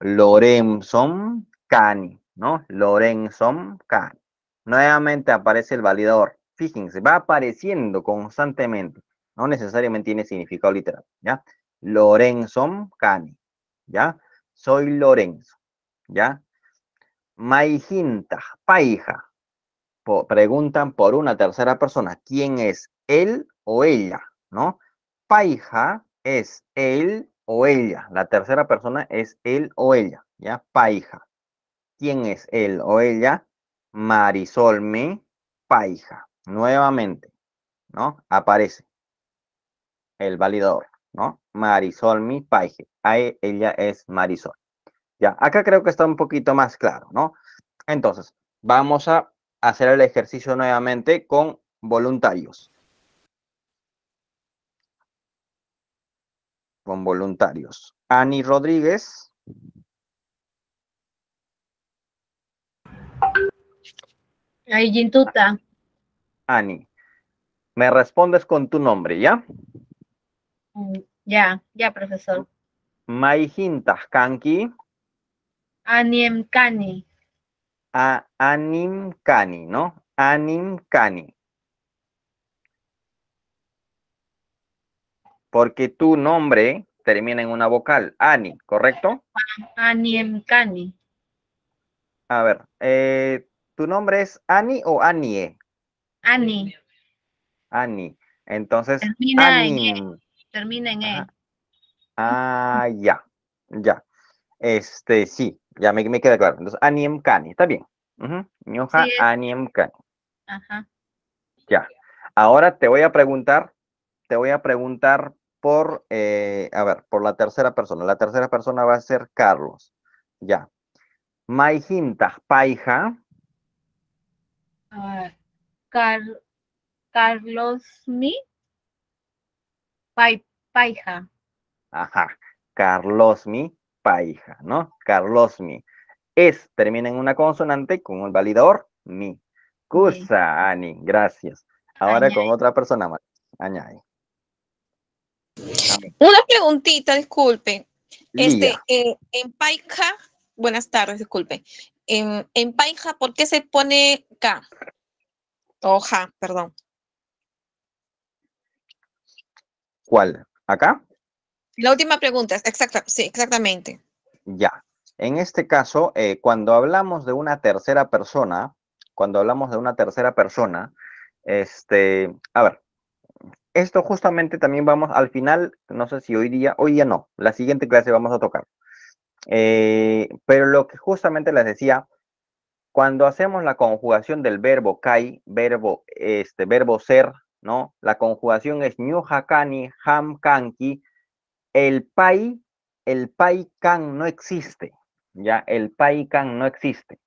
Loremson Cani, ¿no? Lorenzo Cani. Nuevamente aparece el validador. Fíjense, va apareciendo constantemente. No necesariamente tiene significado literal, ¿ya? Lorenzo Cani, ¿ya? Soy Lorenzo, ¿ya? Maijinta, paija. preguntan por una tercera persona. ¿Quién es él o ella? ¿No? Paija es él o ella. La tercera persona es él o ella, ¿ya? Paija quién es él o ella, Marisol Me Paija. Nuevamente, ¿no? Aparece el validador, ¿no? Marisol Mi Paija. Ahí ella es Marisol. Ya, acá creo que está un poquito más claro, ¿no? Entonces, vamos a hacer el ejercicio nuevamente con voluntarios. Con voluntarios. Ani Rodríguez. Ay, Ani, me respondes con tu nombre, ¿ya? Mm, ya, ya, profesor. Maijintas kanki. Anim kani. A, anim kani, ¿no? Anim kani. Porque tu nombre termina en una vocal, ani, ¿correcto? Anim kani. A ver, eh, ¿Tu nombre es Ani o Anie? Ani. Ani. Entonces, termina en E. Termina en E. Ah, ya, ya. Este, sí, ya me, queda claro. Entonces, Aniem está bien. Uh Ajá. Ya. Ahora te voy a preguntar, te voy a preguntar por, eh, a ver, por la tercera persona. La tercera persona va a ser Carlos. Ya. Maijintas paija. Carlos Mi Paija. Ajá, Carlos Mi Paija, ¿no? Carlos Mi. Es, termina en una consonante con el validador Mi. Cusa, Ani, gracias. Ahora con otra persona más. Añade. Una preguntita, disculpe. Este, eh, en Paija, buenas tardes, disculpe. En, en paija, ¿por qué se pone K? Oja, perdón. ¿Cuál? ¿Acá? La última pregunta, exacta, sí, exactamente. Ya. En este caso, eh, cuando hablamos de una tercera persona, cuando hablamos de una tercera persona, este, a ver, esto justamente también vamos al final, no sé si hoy día, hoy día no, la siguiente clase vamos a tocar. Eh, pero lo que justamente les decía, cuando hacemos la conjugación del verbo kai, verbo, este, verbo ser, ¿no? La conjugación es ñu hakani, ham kanki. El pai, el pai kan no existe, ¿ya? El pai kan no existe.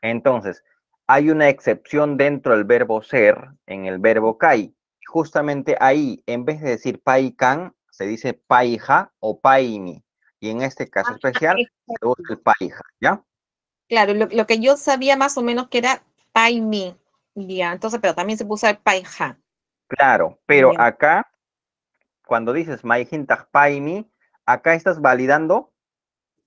Entonces, hay una excepción dentro del verbo ser, en el verbo kai. Justamente ahí, en vez de decir pai kan, se dice pai o paini y en este caso ah, especial se usa el paija, ¿ya? Claro, lo, que yo sabía más o menos que era paimi, ya, entonces, pero también se puede el paija. Claro, pero acá, cuando dices maijintag paimi, acá estás validando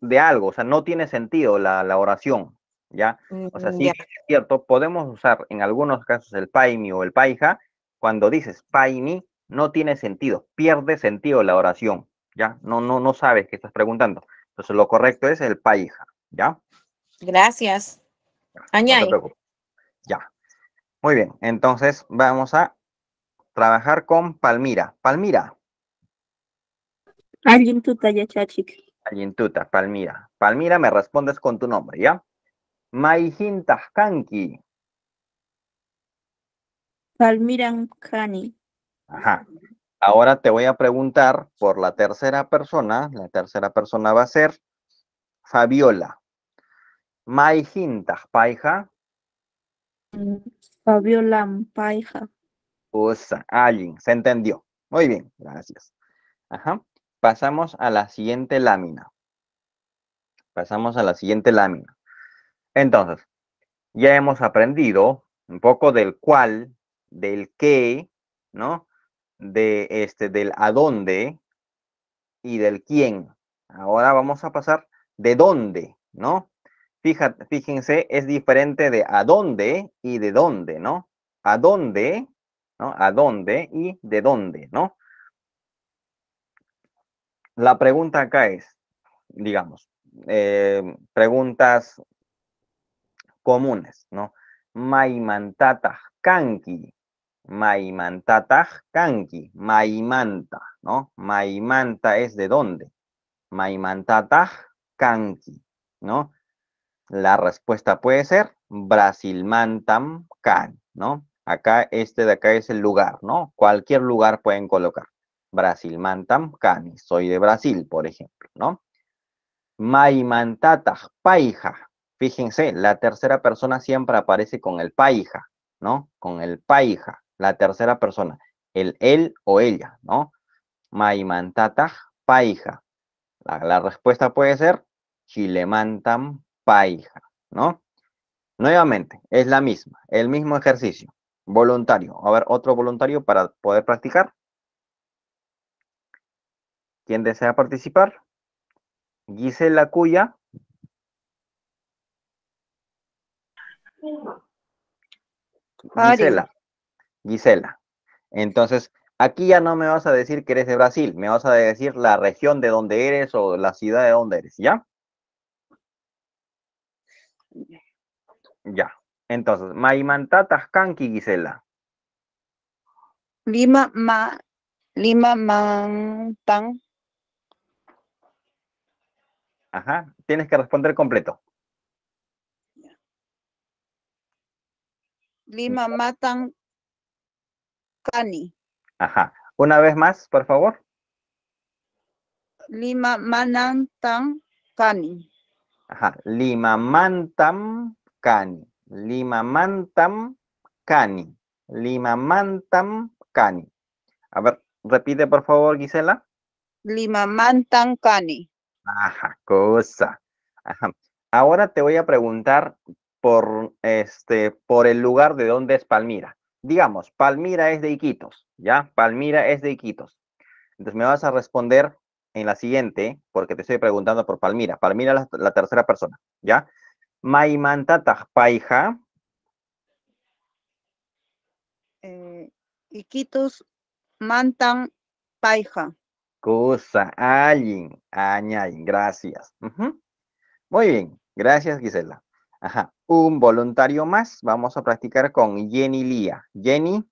de algo, o sea, no tiene sentido la, oración, ¿ya? Mm, o sea, sí es cierto, podemos usar en algunos casos el paimi o el paija, cuando dices paimi, no tiene sentido, pierde sentido la oración, ¿ya? No, no, no sabes qué estás preguntando. Entonces lo correcto es el paija, ¿ya? Gracias. Añade. ya. Muy bien, entonces vamos a trabajar con Palmira. Palmira. Alintuta ya chachik. Palmira. Palmira, me respondes con tu nombre, ¿ya? Maijinta kanki. Palmira Ajá. Ahora te voy a preguntar por la tercera persona. La tercera persona va a ser Fabiola. Mai hintas paija. Mm, Fabiola paija. Usa, alguien, se entendió. Muy bien, gracias. Ajá. Pasamos a la siguiente lámina. Pasamos a la siguiente lámina. Entonces, ya hemos aprendido un poco del cuál, del qué, ¿no? de este, del a dónde y del quién. Ahora vamos a pasar de dónde, ¿no? fíjense, es diferente de a dónde y de dónde, ¿no? A dónde, ¿no? A dónde y de dónde, ¿no? La pregunta acá es, digamos, em, preguntas comunes, ¿no? Maimantata kanki, Maimantataj kanki, maimanta, ¿no? Maimanta es de dónde. Maimantataj kanki, ¿no? La respuesta puede ser Brasilmantam kan, ¿no? Acá, este de acá es el lugar, ¿no? Cualquier lugar pueden colocar. Brasilmantam kan, soy de Brasil, por ejemplo, ¿no? Maimantataj paija. Fíjense, la tercera persona siempre aparece con el paija, ¿no? Con el paija la tercera persona, el él o ella, ¿no? Maimantata paija. La, la respuesta puede ser chilemantam paija, ¿no? Nuevamente, es la misma, el mismo ejercicio. Voluntario. A ver, otro voluntario para poder practicar. ¿Quién desea participar? Gisela Cuya. Gisela. Gisela. Entonces, aquí ya no me vas a decir que eres de Brasil, me vas a decir la región de donde eres o la ciudad de donde eres, ¿ya? Ya. Entonces, Maimantatas Kanki, Gisela. Lima, ma, Lima, mantan. Ajá, tienes que responder completo. Lima, matan, Cani. Ajá. Una vez más, por favor. Lima mantam Cani. Ajá. Lima Mantam Cani. Lima Mantam Cani. Lima Mantam Cani. A ver, repite por favor, Gisela. Lima Mantam Cani. Ajá, cosa. Ajá. Ahora te voy a preguntar por este por el lugar de dónde es Palmira digamos, Palmira es de Iquitos, ¿ya? Palmira es de Iquitos. Entonces me vas a responder en la siguiente, porque te estoy preguntando por Palmira. Palmira la, la tercera persona, ¿ya? Maimanta paija. Eh, Iquitos mantan paija. Cosa, alguien, añay, gracias. Muy bien, gracias Gisela. Ajá. Un voluntario más. Vamos a practicar con Jenny Lía. Jenny.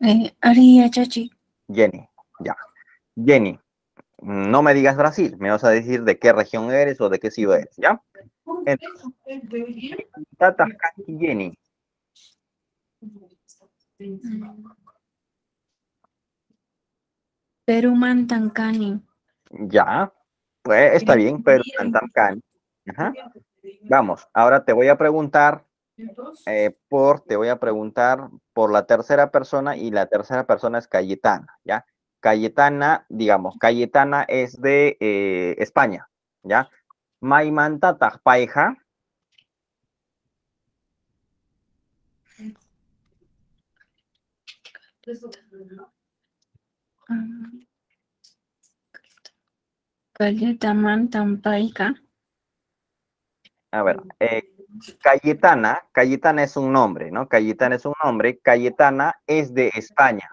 Eh, Jenny, ya. Jenny, no me digas Brasil, me vas a decir de qué región eres o de qué ciudad eres, ¿ya? Jenny. Mm. Perú Mantancani. Ya, pues, está bien, pero Vamos, ahora te voy a preguntar eh, por, te voy a preguntar por la tercera persona y la tercera persona es Cayetana, ¿ya? Cayetana, digamos, Cayetana es de eh, España, ¿ya? Maimanta Tajpaija. A ver, eh, Cayetana, Cayetana es un nombre, ¿no? Cayetana es un nombre, Cayetana es de España.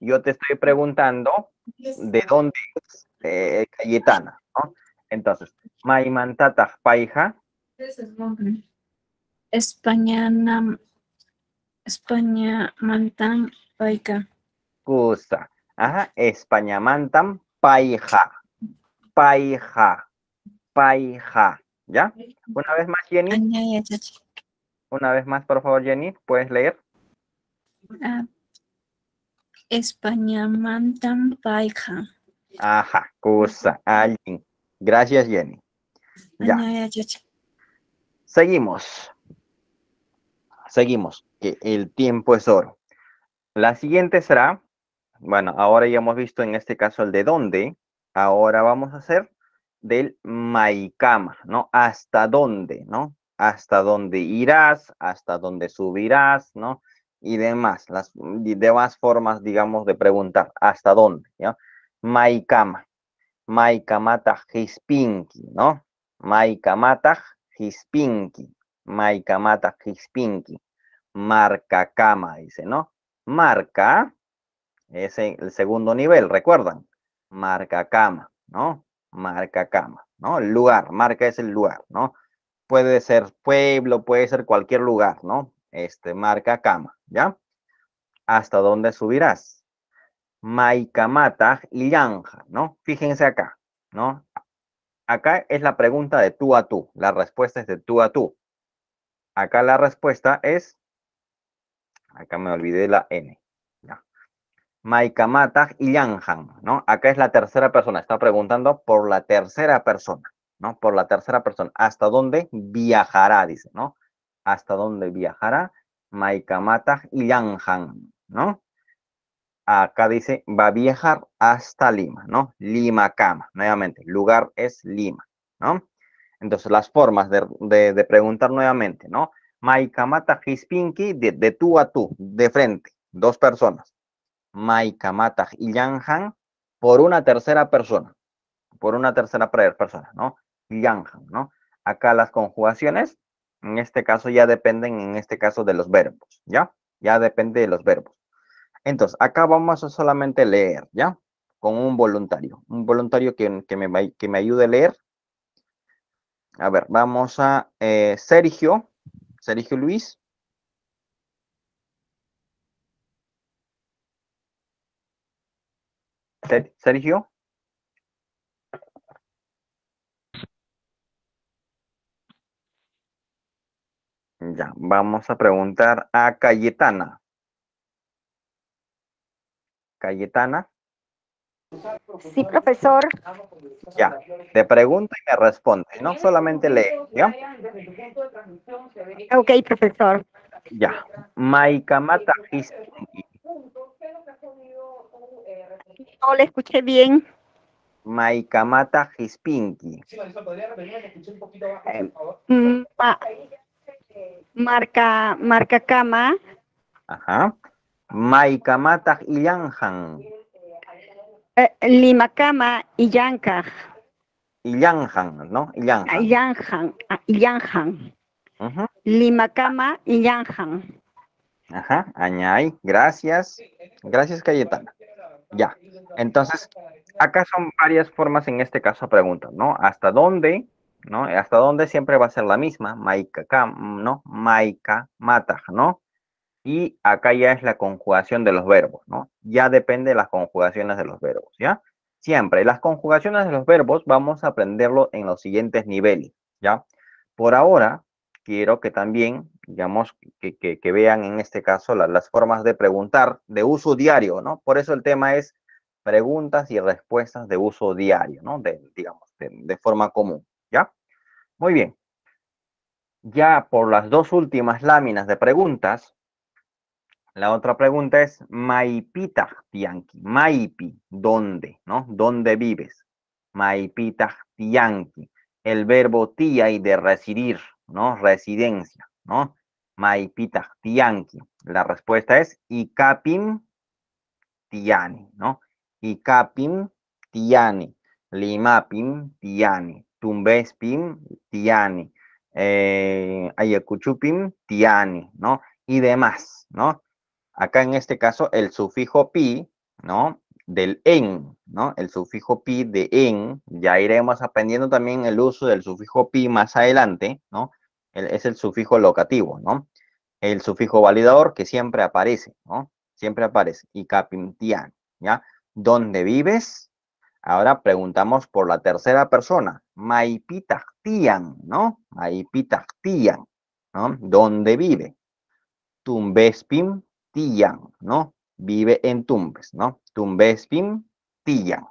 Yo te estoy preguntando de dónde es eh, Cayetana, ¿no? Entonces, Maimantata Paija. España, España, Mantan, paika Gusta. Ajá, España, Mantan, Paija paija, paija, ¿ya? Una vez más, Jenny. Una vez más, por favor, Jenny, ¿puedes leer? Ah, España mantan paija. Ajá, cosa, alguien. Gracias, Jenny. Ya. Seguimos. Seguimos, que el tiempo es oro. La siguiente será, bueno, ahora ya hemos visto en este caso el de dónde, ahora vamos a hacer del Maikama, ¿no? ¿Hasta dónde, no? ¿Hasta dónde irás? ¿Hasta dónde subirás, no? Y demás, las demás formas, digamos, de preguntar, ¿hasta dónde? no? Maikama, Maikamata Hispinki, ¿no? Maikamata Hispinki, Maikamata Hispinki, Marca cama, dice, ¿no? Marca es el segundo nivel, recuerdan, marca cama, ¿no? Marca cama, ¿no? El lugar, marca es el lugar, ¿no? Puede ser pueblo, puede ser cualquier lugar, ¿no? Este, marca cama, ¿ya? ¿Hasta dónde subirás? Maikamata y Yanja, ¿no? Fíjense acá, ¿no? Acá es la pregunta de tú a tú, la respuesta es de tú a tú. Acá la respuesta es, acá me olvidé la N, Maikamatag y Yanjan, ¿no? Acá es la tercera persona, está preguntando por la tercera persona, ¿no? Por la tercera persona, ¿hasta dónde viajará? Dice, ¿no? ¿Hasta dónde viajará Maikamatag y Yanjan, ¿no? Acá dice, va a viajar hasta Lima, ¿no? Lima Cama, nuevamente, lugar es Lima, ¿no? Entonces, las formas de, preguntar nuevamente, ¿no? Maikamata Hispinki de, de tú a tú, de frente, dos personas. Mataj y han por una tercera persona, por una tercera persona, ¿no? Yanjan, ¿no? Acá las conjugaciones, en este caso ya dependen, en este caso, de los verbos, ¿ya? Ya depende de los verbos. Entonces, acá vamos a solamente leer, ¿ya? Con un voluntario, un voluntario que, que, me, ayude a leer. A ver, vamos a eh, Sergio, Sergio Luis. Sergio. Ya, vamos a preguntar a Cayetana. Cayetana. Sí, profesor. Ya, te pregunta y me responde, no solamente lee, Ok, profesor. Ya, Maikamata mata. No le escuché bien. Maikamata Hispinki. Sí, Marisol, ¿podría repetir? escuché un poquito bajo, por eh, favor. Mm, marca, marca Kama. Ajá. Maikamata Iyanjan. Eh, Lima cama y Iyanjan, ¿no? Iyanjan. Iyanjan. Yanjan. Ajá. Lima y Yanjan. Ajá, añay. Gracias. Gracias, Cayetana. Ya. Entonces, acá son varias formas en este caso pregunta, ¿no? ¿Hasta dónde? ¿No? ¿Hasta dónde siempre va a ser la misma? Maika, ¿no? Maika, Mata, ¿no? Y acá ya es la conjugación de los verbos, ¿no? Ya depende de las conjugaciones de los verbos, ¿ya? Siempre, las conjugaciones de los verbos vamos a aprenderlo en los siguientes niveles, ¿ya? Por ahora, quiero que también, digamos, que, vean en este caso las formas de preguntar de uso diario, ¿no? Por eso el tema es preguntas y respuestas de uso diario, ¿no? De, digamos, de, forma común, ¿ya? Muy bien. Ya por las dos últimas láminas de preguntas, la otra pregunta es Maipita Tianqui. Maipi, ¿dónde? ¿No? ¿Dónde vives? Maipita Tianqui. El verbo tía y de residir, ¿no? Residencia, ¿no? Maipita, Tianqui. La respuesta es Icapim Tiani, ¿no? Icapim Tiani, Limapim Tiani, Tumbespim Tiani, eh, Ayacuchupim Tiani, ¿no? Y demás, ¿no? Acá en este caso el sufijo pi, ¿no? Del en, ¿no? El sufijo pi de en, ya iremos aprendiendo también el uso del sufijo pi más adelante, ¿no? es el sufijo locativo, ¿no? El sufijo validador que siempre aparece, ¿no? Siempre aparece. Y capintian, ¿ya? ¿Dónde vives? Ahora preguntamos por la tercera persona. tian, ¿no? Maipitaktian, ¿no? ¿Dónde vive? Tumbespin, tian, ¿no? Vive en Tumbes, ¿no? Tumbespin, tian.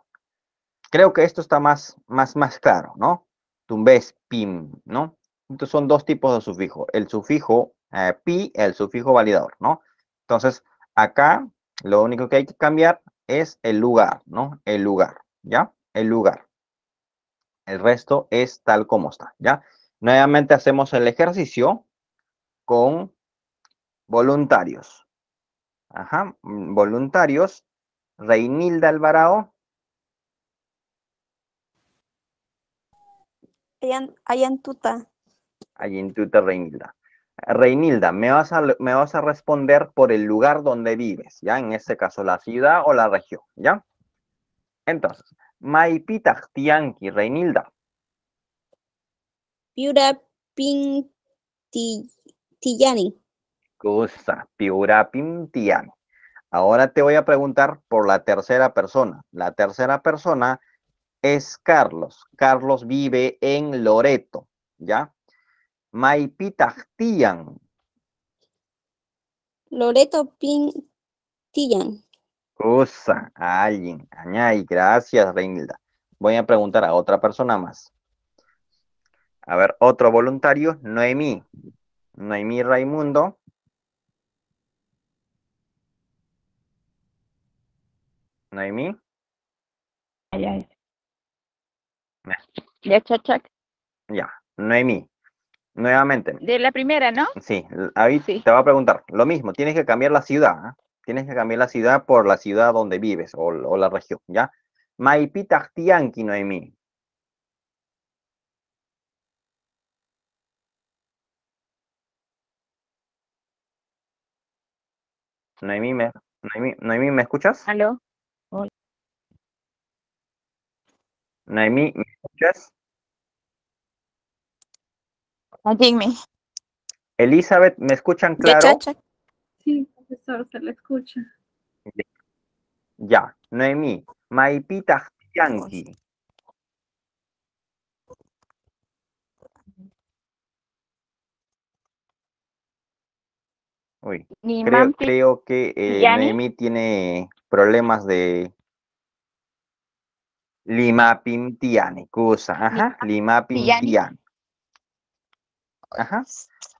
Creo que esto está más, más, más claro, ¿no? Tumbespim, ¿no? Entonces son dos tipos de sufijo. el sufijo pi eh, pi, el sufijo validador, ¿no? Entonces, acá lo único que hay que cambiar es el lugar, ¿no? El lugar, ¿ya? El lugar. El resto es tal como está, ¿ya? Nuevamente hacemos el ejercicio con voluntarios. Ajá, mm, voluntarios. Reinilda Alvarado. tuta allí en Twitter, Reinilda. Reinilda, me vas, a, me vas a responder por el lugar donde vives, ¿ya? En este caso, la ciudad o la región, ¿ya? Entonces, Maipita Tianqui, Reinilda. Piura Pintillani. Cosa, Piura Ahora te voy a preguntar por la tercera persona. La tercera persona es Carlos. Carlos vive en Loreto, ¿ya? Maipitahtiyan. Loreto Pintillan. Cosa, alguien. Añay, gracias, Reinilda. Voy a preguntar a otra persona más. A ver, otro voluntario, Noemí. Noemí Raimundo. Noemí. Ay, ay. Ya, Ya, Noemí. Nuevamente. De la primera, ¿no? Sí, ahí sí. te va a preguntar lo mismo, tienes que cambiar la ciudad, ¿ah? tienes que cambiar la ciudad por la ciudad donde vives o, la región, ¿ya? Maipita, Noemí. Noemí, ¿me, Noemí, Noemí, ¿me escuchas? Noemí, ¿me escuchas? Elizabeth, ¿me escuchan claro? Sí, profesor, se le escucha. Ya. Noemí, Maipita Yanqui. Uy, creo, que eh, tiene problemas de Lima Pintiani, cosa, Lima Pintiani.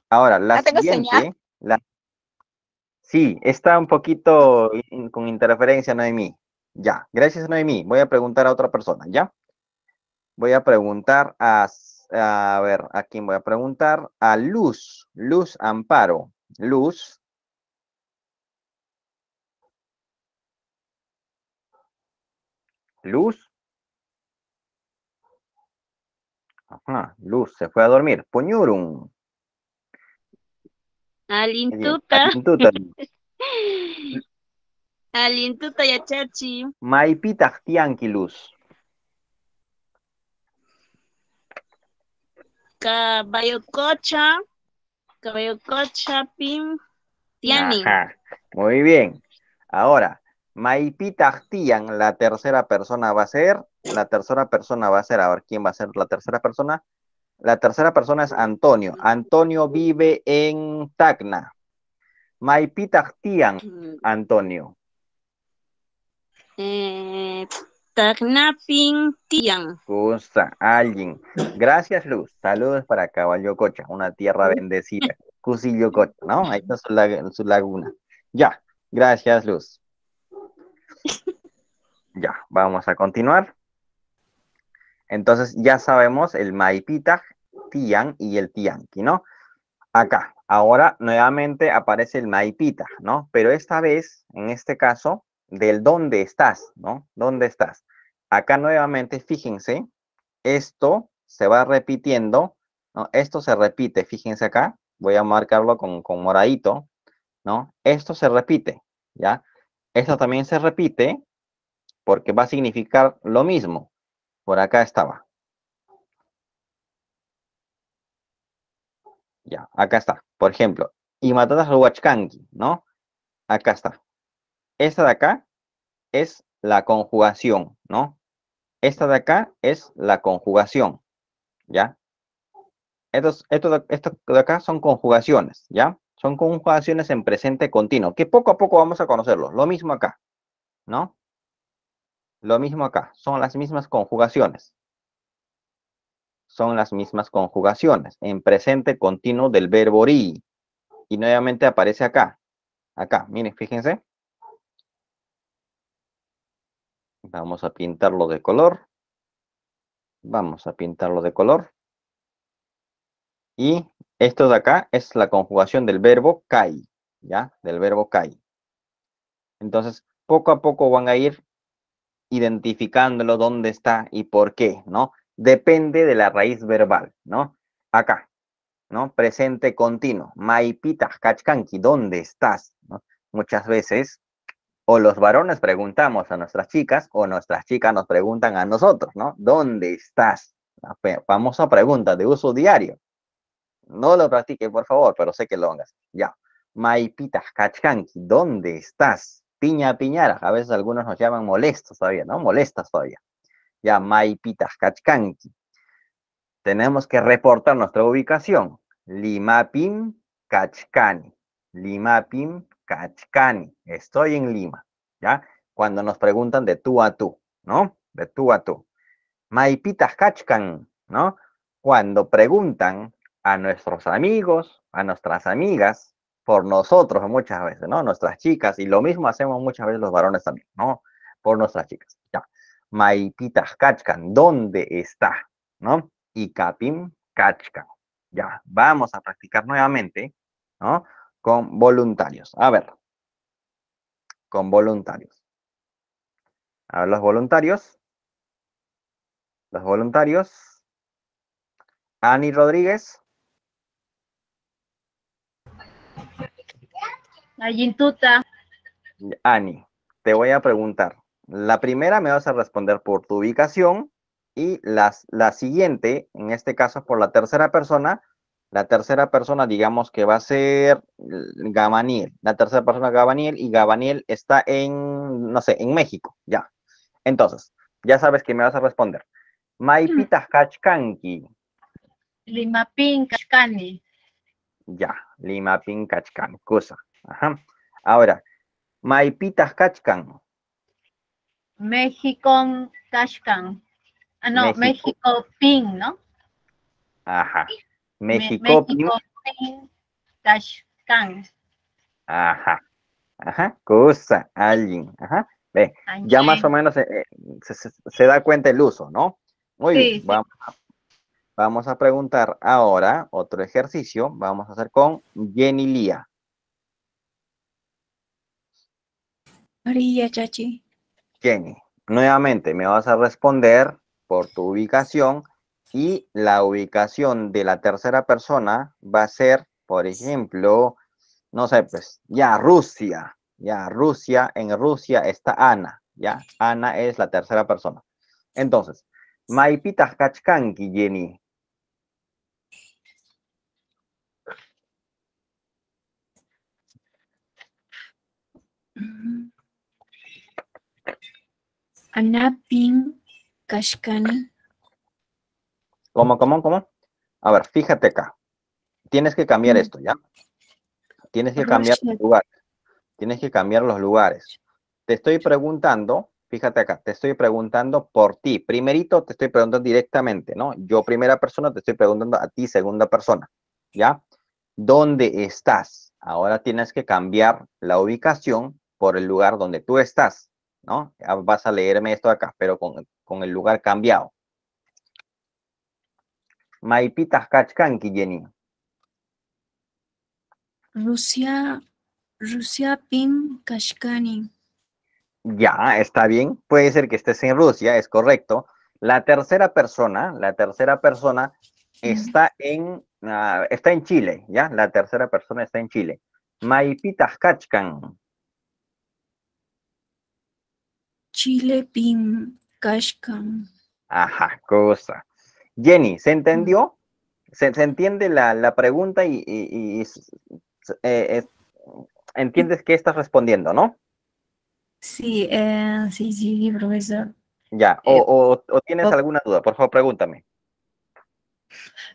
Ahora, la ah, siguiente. La... Sí, está un poquito con interferencia, Noemí. Ya, gracias, Noemí. Voy a preguntar a otra persona, ¿ya? Voy a preguntar a. A ver, ¿a quién voy a preguntar? A Luz. Luz Amparo. Luz. Luz. Ajá, luz, se fue a dormir. Poñurum. Alintuta. Alintuta. Alintuta yachachi. Maipita luz. Caballo cocha. Caballo cocha pim. Tiani. Muy bien. Ahora, Maipita la tercera persona va a ser, la tercera persona va a ser, a ver, ¿quién va a ser la tercera persona? La tercera persona es Antonio. Antonio vive en Tacna. Maipita Antonio. Gusta, eh, alguien. Gracias, Luz. Saludos para Caballo Cocha, una tierra bendecida. Cusillo Cocha, ¿no? Ahí está su laguna. Ya, gracias, Luz. Ya, vamos a continuar. Entonces ya sabemos el Maipita, Tian y el Tianqui, ¿no? Acá, ahora nuevamente aparece el Maipita, ¿no? Pero esta vez, en este caso, del dónde estás, ¿no? ¿Dónde estás? Acá nuevamente, fíjense, esto se va repitiendo, ¿no? Esto se repite, fíjense acá, voy a marcarlo con, con moradito, ¿no? Esto se repite, ¿ya? Esto también se repite porque va a significar lo mismo. Por acá estaba. Ya, acá está. Por ejemplo, y matatas huachkanki, ¿no? Acá está. Esta de acá es la conjugación, ¿no? Esta de acá es la conjugación, ¿ya? Estos, esto estos de acá son conjugaciones, ¿ya? Son conjugaciones en presente continuo, que poco a poco vamos a conocerlo. Lo mismo acá, ¿no? Lo mismo acá, son las mismas conjugaciones. Son las mismas conjugaciones en presente continuo del verbo ri. Y nuevamente aparece acá. Acá, miren, fíjense. Vamos a pintarlo de color. Vamos a pintarlo de color. Y esto de acá es la conjugación del verbo kai, ¿ya? Del verbo kai. Entonces, poco a poco van a ir identificándolo dónde está y por qué, ¿no? Depende de la raíz verbal, ¿no? Acá, ¿no? Presente continuo. Maipita, kachkanki, ¿dónde estás? Muchas veces, o los varones preguntamos a nuestras chicas, o nuestras chicas nos preguntan a nosotros, ¿no? ¿Dónde estás? La famosa pregunta de uso diario. No lo practique, por favor, pero sé que lo hagas. Ya. Maipitas, ¿dónde estás? Piña Piñara, a veces algunos nos llaman molestos todavía, ¿no? Molestas todavía. Ya, Maipitas, Cachanqui. Tenemos que reportar nuestra ubicación. Limapim, Cachcani. Limapim, Cachcani. Estoy en Lima, ¿ya? Cuando nos preguntan de tú a tú, ¿no? De tú a tú. Maipitas, Cachcan, ¿no? Cuando preguntan a nuestros amigos, a nuestras amigas, por nosotros muchas veces, ¿no? Nuestras chicas, y lo mismo hacemos muchas veces los varones también, ¿no? Por nuestras chicas. Ya. Maititas Kachkan, ¿dónde está? ¿No? Y capim Kachkan. Ya, vamos a practicar nuevamente, ¿no? Con voluntarios. A ver, con voluntarios. A ver, los voluntarios. Los voluntarios. Ani Rodríguez. Ayintuta. Ani, te voy a preguntar. La primera me vas a responder por tu ubicación y las, la siguiente, en este caso por la tercera persona, la tercera persona digamos que va a ser Gabaniel. La tercera persona Gabaniel y Gabaniel está en, no sé, en México, ya. Entonces, ya sabes que me vas a responder. Maipita Kachkanki. Hmm. Limapin Kachkani. Ya, Limapin Kachkani, cosa. Ahora, Maipitas Cachcan. México Ah, no, México, ¿no? Ajá. México, México Pin. Ajá. Ajá. Cosa, alguien. Ajá. ya más o menos eh, eh, se, da cuenta el uso, ¿no? Muy bien. Vamos, a, vamos a preguntar ahora otro ejercicio. Vamos a hacer con Jenny Lía. María Chachi. Jenny, nuevamente me vas a responder por tu ubicación y la ubicación de la tercera persona va a ser, por ejemplo, no sé, pues ya Rusia, ya Rusia, en Rusia está Ana, ya Ana es la tercera persona. Entonces, Maipita Kachkanki, Jenny. Mm. Anapin Kashkani. ¿Cómo, cómo, cómo? A ver, fíjate acá. Tienes que cambiar mm. esto, ¿ya? Tienes que cambiar los lugar. Tienes que cambiar los lugares. Te estoy preguntando, fíjate acá, te estoy preguntando por ti. Primerito te estoy preguntando directamente, ¿no? Yo primera persona te estoy preguntando a ti segunda persona, ¿ya? ¿Dónde estás? Ahora tienes que cambiar la ubicación por el lugar donde tú estás. ¿no? Ah, vas a leerme esto acá, pero con, el lugar cambiado. Maipitas Kachkanki, Rusia, Rusia Pin Kashkani. Ya, está bien. Puede ser que estés en Rusia, es correcto. La tercera persona, la tercera persona está en, ah, está en Chile, ¿ya? La tercera persona está en Chile. Maipitas Kachkan. Chile, Pim, cashcam. Ajá, cosa. Jenny, ¿se entendió? Mm. ¿Se, entiende la, pregunta y, eh, entiendes qué estás respondiendo, no? Sí, eh, sí, sí, profesor. Ya, o, eh, tienes alguna duda, por favor, pregúntame.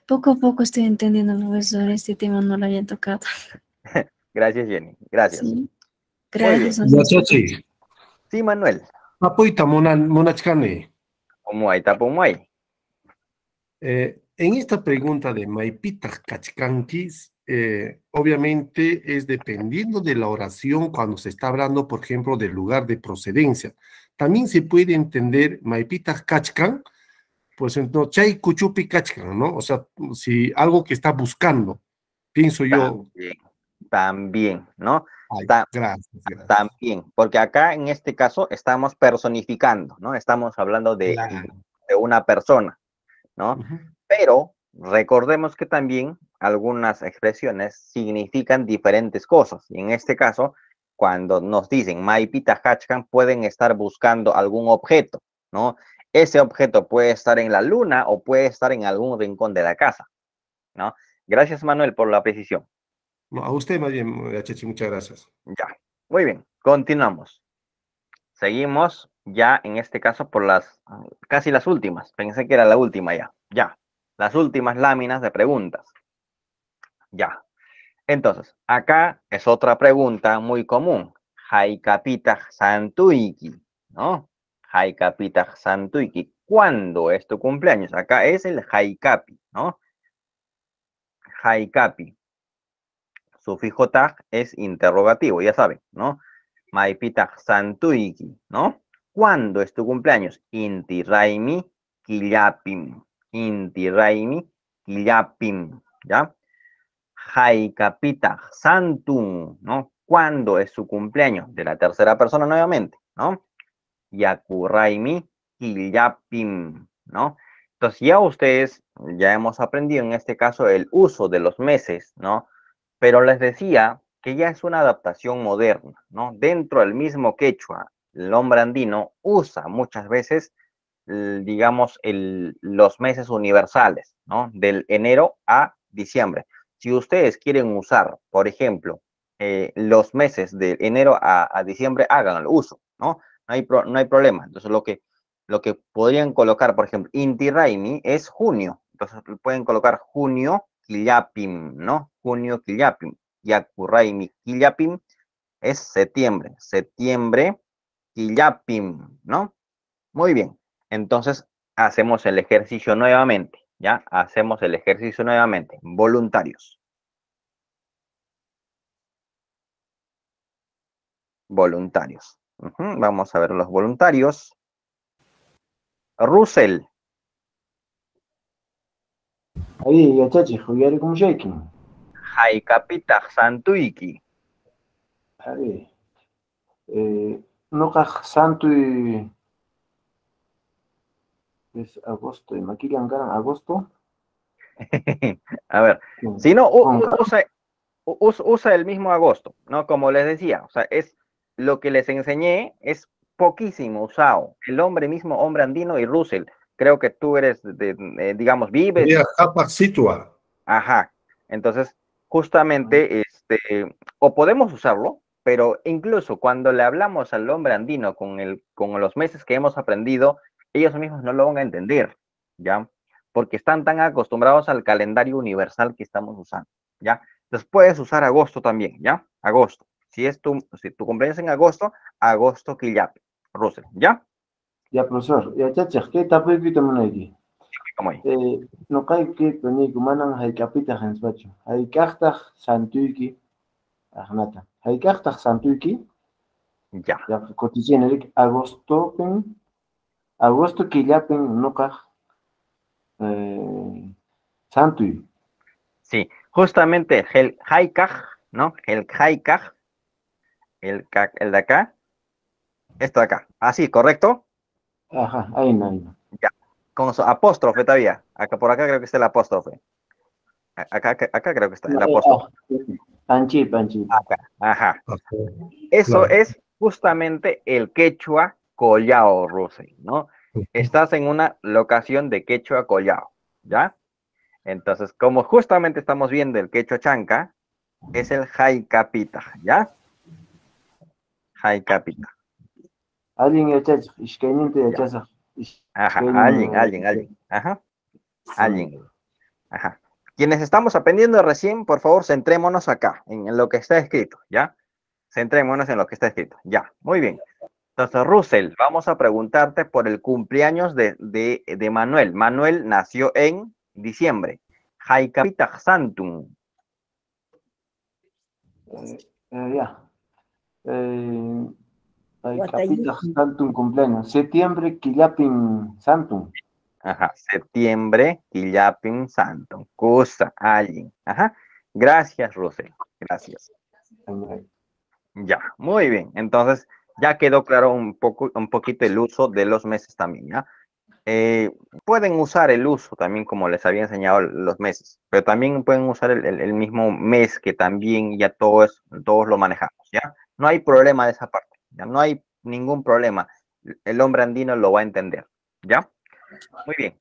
Poco a poco estoy entendiendo, profesor, este tema no lo había tocado. Gracias, Jenny. Gracias. Gracias. a sí, Manuel. Apoyta como pues, eh, en esta pregunta de Maipita Kachkankis, eh, obviamente es dependiendo de la oración cuando se está hablando, por ejemplo, del lugar de procedencia. También se puede entender Maipita Kachkan, pues entonces Chay Kuchupi Kachkan, ¿no? O sea, si algo que está buscando, pienso yo. También, ¿no? También, porque acá en este caso estamos personificando, ¿no? Estamos hablando de, de una persona, ¿no? Pero recordemos que también algunas expresiones significan diferentes cosas. Y en este caso, cuando nos dicen Maipita Hachkan, pueden estar buscando algún objeto, ¿no? Ese objeto puede estar en la luna o puede estar en algún rincón de la casa, ¿no? Gracias, Manuel, por la precisión. A usted más bien, eh, muchas gracias. Ya, muy bien, continuamos. Seguimos ya en este caso por las casi las últimas. Pensé que era la última ya. Ya. Las últimas láminas de preguntas. Ya. Entonces, acá es otra pregunta muy común. Haikapita Santuiki, ¿no? Haikapita Santuiki. ¿Cuándo es tu cumpleaños? Acá es el Haikapi, ¿no? Haikapi. Sufijo tag es interrogativo, ya saben, ¿no? Maipita santuiki, ¿no? ¿Cuándo es tu cumpleaños? Inti raimi killapim. Inti killapim, ¿ya? Haikapitag santum, ¿no? ¿Cuándo es su cumpleaños? De la tercera persona nuevamente, ¿no? Yakuraimi killapim, ¿no? Entonces ya ustedes, ya hemos aprendido en este caso el uso de los meses, ¿no? Pero les decía que ya es una adaptación moderna, ¿no? Dentro del mismo quechua, el hombre andino usa muchas veces, digamos, los meses universales, ¿no? Del enero a diciembre. Si ustedes quieren usar, por ejemplo, eh, los meses de enero a, diciembre, hagan el uso, ¿no? No hay, no hay problema. Entonces, lo que, lo que podrían colocar, por ejemplo, Inti Raimi es junio. Entonces, pueden colocar junio Quillapim, ¿no? Junio Quillapim. mi Quillapim es septiembre. Septiembre Quillapim, ¿no? Muy bien. Entonces hacemos el ejercicio nuevamente. Ya hacemos el ejercicio nuevamente. Voluntarios. Voluntarios. Vamos a ver los voluntarios. Russell. Ahí, yachachiq, uyarikunchaykim. Hay santuiki. Ari, eh, nuqaq es agosto, maquillan garan agosto. A ver, si no, usa, usa el mismo agosto, ¿no? Como les decía, o sea, es lo que les enseñé, es poquísimo usado. El hombre mismo, hombre andino y Russell creo que tú eres, de, eh, digamos, vives. Situa. Ajá. Entonces, justamente, ah. este, o podemos usarlo, pero incluso cuando le hablamos al hombre andino con, el, con los meses que hemos aprendido, ellos mismos no lo van a entender, ¿ya? Porque están tan acostumbrados al calendario universal que estamos usando, ¿ya? Entonces puedes usar agosto también, ¿ya? Agosto. Si es tu, si tu cumpleaños en agosto, agosto quillape, Russell, ¿ya? Ya, profesor, ya chachach, ¿qué aquí? No hay que manan haikapita cactus santuiki Hay eh, santuiki. Ya. Ya, agosto Agosto Eh, Sí, justamente el haikaj, ¿no? El haikaj. El, el de acá. Esto de acá. Así, ah, ¿correcto? Ajá, ahí no. Ya, con su apóstrofe todavía. Acá, por acá creo que está el apóstrofe. Acá, creo que está el apóstrofe. Panchi, panchi. ajá. Eso es justamente el quechua collao, Rusey, ¿no? Estás en una locación de quechua collao, ¿ya? Entonces, como justamente estamos viendo el quechua chanca, es el jaicapita, ¿ya? Jaicapita. Alguien Ajá, alguien, alguien, alguien. Ajá. Alguien. Ajá. Quienes estamos aprendiendo recién, por favor, centrémonos acá, en lo que está escrito, ¿ya? Centrémonos en lo que está escrito, ya. Muy bien. Entonces, Russell, vamos a preguntarte por el cumpleaños de, Manuel. Manuel nació en diciembre. Haikapitach Santum. Eh, ya. Eh, santo Santum cumpleaños. Septiembre Quillapin Santum. Ajá, septiembre Quillapin Santum. Cosa, alguien. Ajá. Gracias, Rosel. Gracias. Ya, muy bien. Entonces, ya quedó claro un poco, un poquito el uso de los meses también, ¿ya? Eh, pueden usar el uso también como les había enseñado los meses, pero también pueden usar el, mismo mes que también ya todos, todos lo manejamos, ¿ya? No hay problema de esa parte. No hay ningún problema. El hombre andino lo va a entender, ¿ya? Muy bien.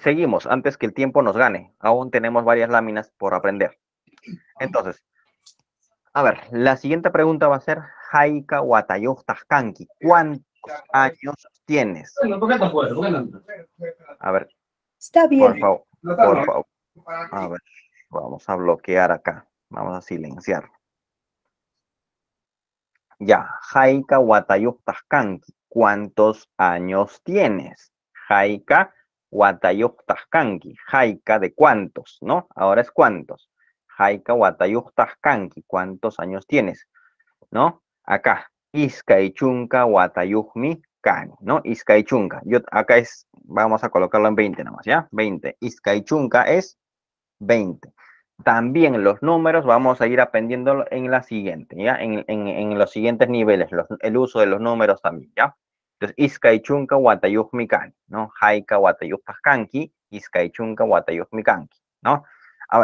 seguimos antes que el tiempo nos gane. Aún tenemos varias láminas por aprender. Entonces, a ver, la siguiente pregunta va a ser Haika Watayof ¿Cuántos años tienes? A ver. Está bien. Por favor, por favor. A ver, vamos a bloquear acá. Vamos a silenciar. Ya, Jaika Watayuktaskanki, ¿cuántos años tienes? Jaika Watayuktaskanki, Jaika de cuántos, ¿no? Ahora es cuántos. Jaika Watayuktaskanki, ¿cuántos años tienes? ¿No? Acá, Iskaichunka Watayukmi Kani, ¿no? Iskaichunka. acá es, vamos a colocarlo en 20 nomás, ¿ya? 20. Iskaichunka es 20. También los números vamos a ir aprendiendo en la siguiente, ¿ya? En, los siguientes niveles, el uso de los números también, ¿ya? Entonces, chunka Watayuk ¿no? Haika Watayuk Paskanki, chunka Watayuk ¿no? A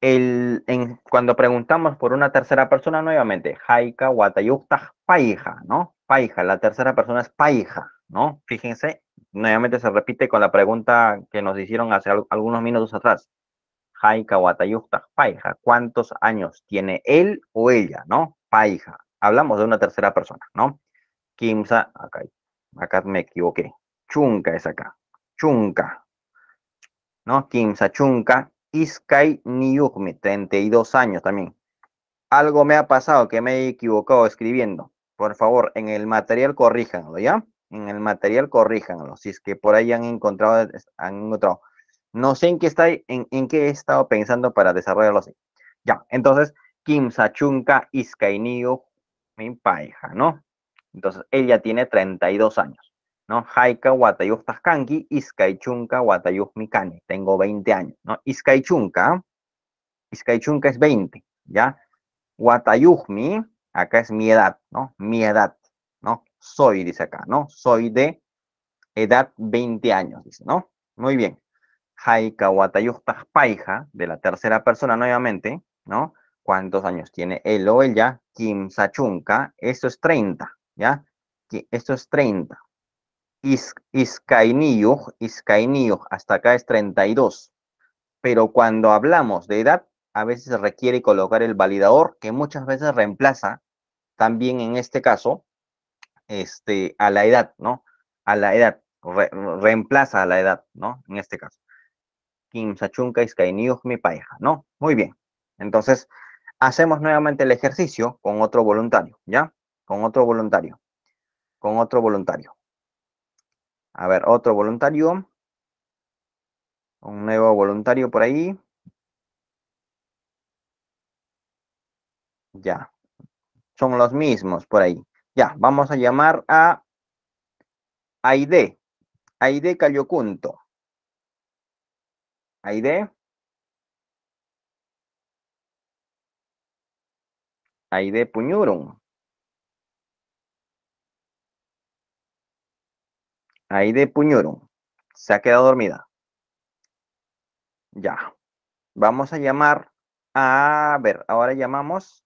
ver, cuando preguntamos por una tercera persona nuevamente, Haika Watayukta Paija, ¿no? Paija, la tercera persona es Paija, ¿no? Fíjense, nuevamente se repite con la pregunta que nos hicieron hace algunos minutos atrás. Jaika Paija. ¿Cuántos años tiene él o ella, no? Paija. Hablamos de una tercera persona, ¿no? Kimsa, acá, acá me equivoqué. Chunka es acá. Chunka. ¿No? Kimsa Chunka. Iskai Niyukmi, 32 años también. Algo me ha pasado que me he equivocado escribiendo. Por favor, en el material corríjanlo, ¿ya? En el material corríjanlo. Si es que por ahí han encontrado, han encontrado no sé en qué, está, en, qué he estado pensando para desarrollarlo así. Ya, entonces, Kim Sachunka Iskainio, mi pareja, ¿no? Entonces, ella tiene 32 años, ¿no? Haika Watayus Taskanki, Iskaichunka Tengo 20 años, ¿no? Iskaichunka, Iskaichunka es 20, ¿ya? watayujmi acá es mi edad, ¿no? Mi edad, ¿no? Soy, dice acá, ¿no? Soy de edad 20 años, dice, ¿no? Muy bien. Haika de la tercera persona nuevamente, ¿no? ¿Cuántos años tiene él o ella? Kim Sachunka, eso es 30, ¿ya? Esto es 30. hasta acá es 32. Pero cuando hablamos de edad, a veces se requiere colocar el validador, que muchas veces reemplaza, también en este caso, este, a la edad, ¿no? A la edad, reemplaza a la edad, ¿no? En este caso mi pareja, ¿no? Muy bien. Entonces, hacemos nuevamente el ejercicio con otro voluntario, ¿ya? Con otro voluntario. Con otro voluntario. A ver, otro voluntario. Un nuevo voluntario por ahí. Ya. Son los mismos por ahí. Ya, vamos a llamar a Aide. Aide Cayocunto. Aide. Aide puñurum. Aide puñurum. Se ha quedado dormida. Ya. Vamos a llamar. A ver, ahora llamamos.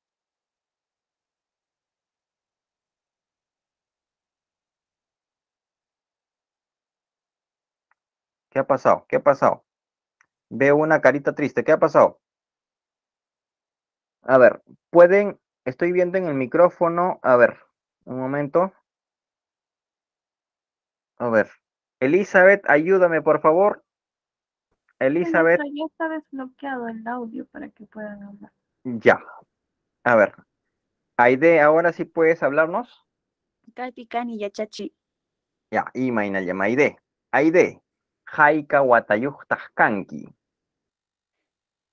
¿Qué ha pasado? ¿Qué ha pasado? Veo una carita triste. ¿Qué ha pasado? A ver, pueden, estoy viendo en el micrófono, a ver, un momento. A ver, Elizabeth, ayúdame por favor. Elizabeth. Ya está desbloqueado el audio para que puedan hablar. Ya. A ver. Aide, ahora sí puedes hablarnos. ya chachi. Ya, y mainal Aide. Aide. Haika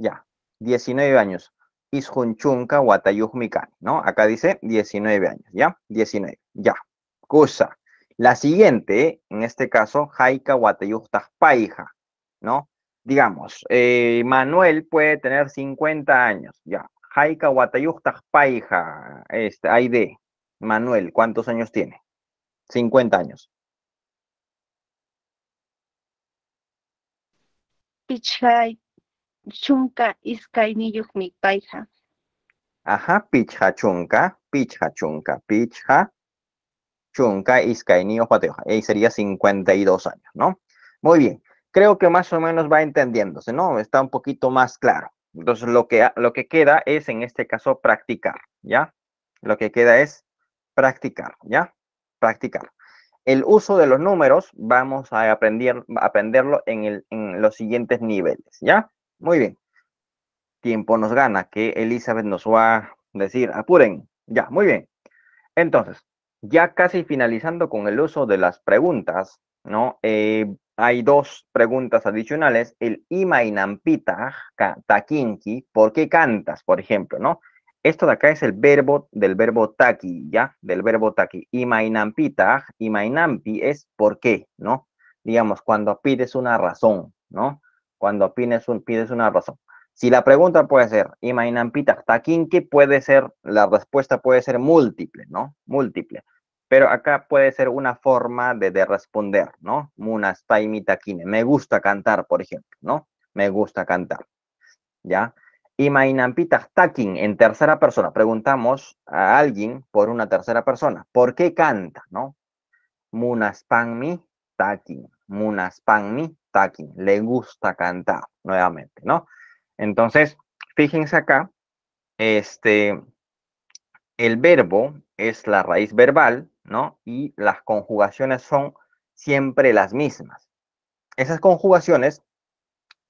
Ya, 19 años. Ishunchunka Watayuhmikani, ¿no? Acá dice 19 años, ¿ya? 19, ya. Cosa. La siguiente, en este caso, Haika Watayuhtas Paija, ¿no? Digamos, eh, Manuel puede tener 50 años, ya. Haika Watayuhtas Paija, este, de. Manuel, ¿cuántos años tiene? 50 años. Pichay chunka iscainillo mi paija. Ajá, pitcha chunka, chunka, chunka iscainillo Ahí sería 52 años, ¿no? Muy bien, creo que más o menos va entendiéndose, ¿no? Está un poquito más claro. Entonces, lo que, lo que queda es, en este caso, practicar, ¿ya? Lo que queda es practicar, ¿ya? Practicar. El uso de los números vamos a aprender, aprenderlo en, en los siguientes niveles, ¿ya? Muy bien. Tiempo nos gana, que Elizabeth nos va a decir, apuren. Ya, muy bien. Entonces, ya casi finalizando con el uso de las preguntas, ¿no? Eh, hay dos preguntas adicionales. El imainampita takinki, ¿por qué cantas? Por ejemplo, ¿no? Esto de acá es el verbo del verbo taki, ¿ya? Del verbo taki. Imainampita, imainampi es por qué, ¿no? Digamos, cuando pides una razón, ¿no? cuando pides, un, pides una razón. Si la pregunta puede ser, takin qué? puede ser, la respuesta puede ser múltiple, ¿no? Múltiple. Pero acá puede ser una forma de, responder, ¿no? Munas taquine. Me gusta cantar, por ejemplo, ¿no? Me gusta cantar. ¿Ya? Imainampita Takin en tercera persona. Preguntamos a alguien por una tercera persona. ¿Por qué canta, no? Munas mi Takin ni Taki, le gusta cantar nuevamente, ¿no? Entonces, fíjense acá, este, el verbo es la raíz verbal, ¿no? Y las conjugaciones son siempre las mismas. Esas conjugaciones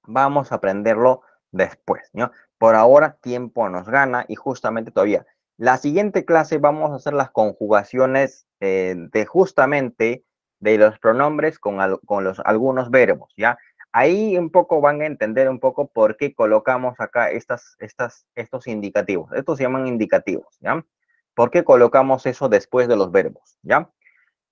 vamos a aprenderlo después, ¿no? Por ahora tiempo nos gana y justamente todavía. La siguiente clase vamos a hacer las conjugaciones eh, de justamente de los pronombres con, los, algunos verbos, ¿ya? Ahí un poco van a entender un poco por qué colocamos acá estas, estas, estos indicativos. Estos se llaman indicativos, ¿ya? ¿Por qué colocamos eso después de los verbos, ya?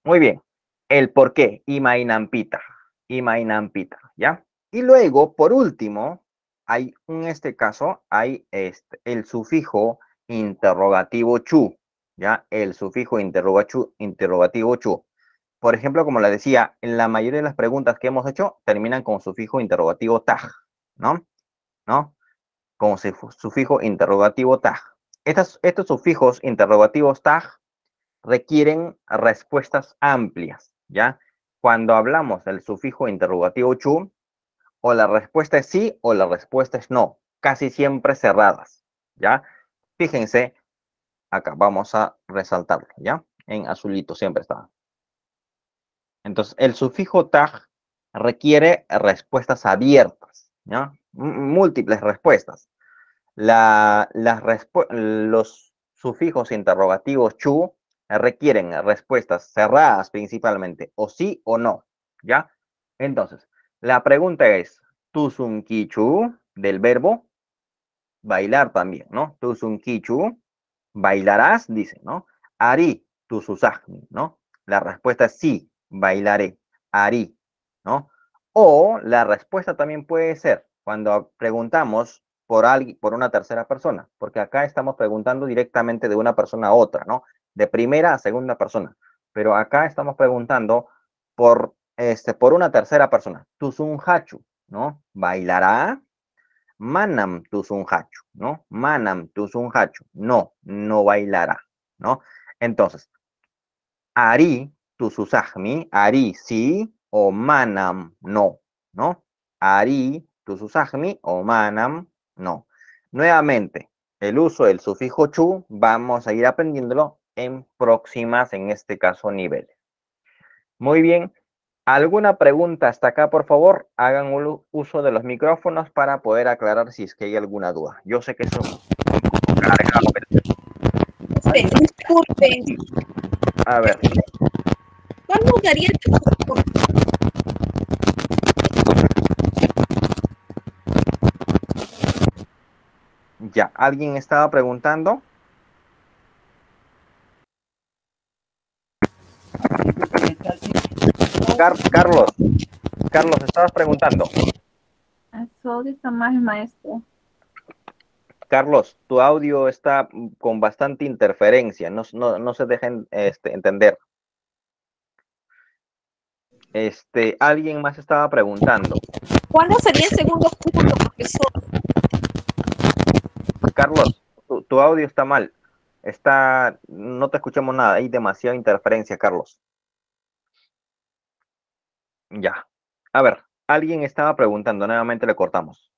Muy bien. El por qué, imainampita, imainampita, ¿ya? Y luego, por último, hay, en este caso, hay este, el sufijo interrogativo chu, ¿ya? El sufijo interrogativo chu por ejemplo, como la decía, en la mayoría de las preguntas que hemos hecho terminan con sufijo interrogativo tag, ¿no? ¿No? Con sufijo interrogativo tag. estos sufijos interrogativos tag requieren respuestas amplias, ¿ya? Cuando hablamos del sufijo interrogativo chu, o la respuesta es sí o la respuesta es no, casi siempre cerradas, ¿ya? Fíjense, acá vamos a resaltarlo, ¿ya? En azulito siempre está. Entonces, el sufijo TAG requiere respuestas abiertas, ¿ya? múltiples respuestas. los sufijos interrogativos chu requieren respuestas cerradas principalmente, o sí o no, ¿ya? Entonces, la pregunta es, kichu, del verbo bailar también, ¿no? kichu. bailarás, dice, ¿no? Ari, tususagni, ¿no? La respuesta es sí, bailaré, harí, ¿no? O la respuesta también puede ser cuando preguntamos por alguien, por una tercera persona, porque acá estamos preguntando directamente de una persona a otra, ¿no? De primera a segunda persona, pero acá estamos preguntando por este por una tercera persona. hachu, ¿no? Bailará. Manam tusunhachu, ¿no? Manam tusunhachu. No, no bailará, ¿no? Entonces, Ari tususahmi, ari sí o manam no, ¿no? Ari tususahmi o manam no. Nuevamente, el uso del sufijo chu, vamos a ir aprendiéndolo en próximas, en este caso, niveles. Muy bien, ¿alguna pregunta hasta acá, por favor? Hagan un uso de los micrófonos para poder aclarar si es que hay alguna duda. Yo sé que eso A ver. ¿Cuál Ya, ¿alguien estaba preguntando? Carlos, Carlos, estabas preguntando. Ah, más maestro. Carlos, tu audio está con bastante interferencia, no, no se dejen este, entender. Este, alguien más estaba preguntando. ¿Cuándo sería el segundo curso, profesor? Carlos, tu, audio está mal. Está, no te escuchamos nada. Hay demasiada interferencia, Carlos. Ya. A ver, alguien estaba preguntando. Nuevamente le cortamos.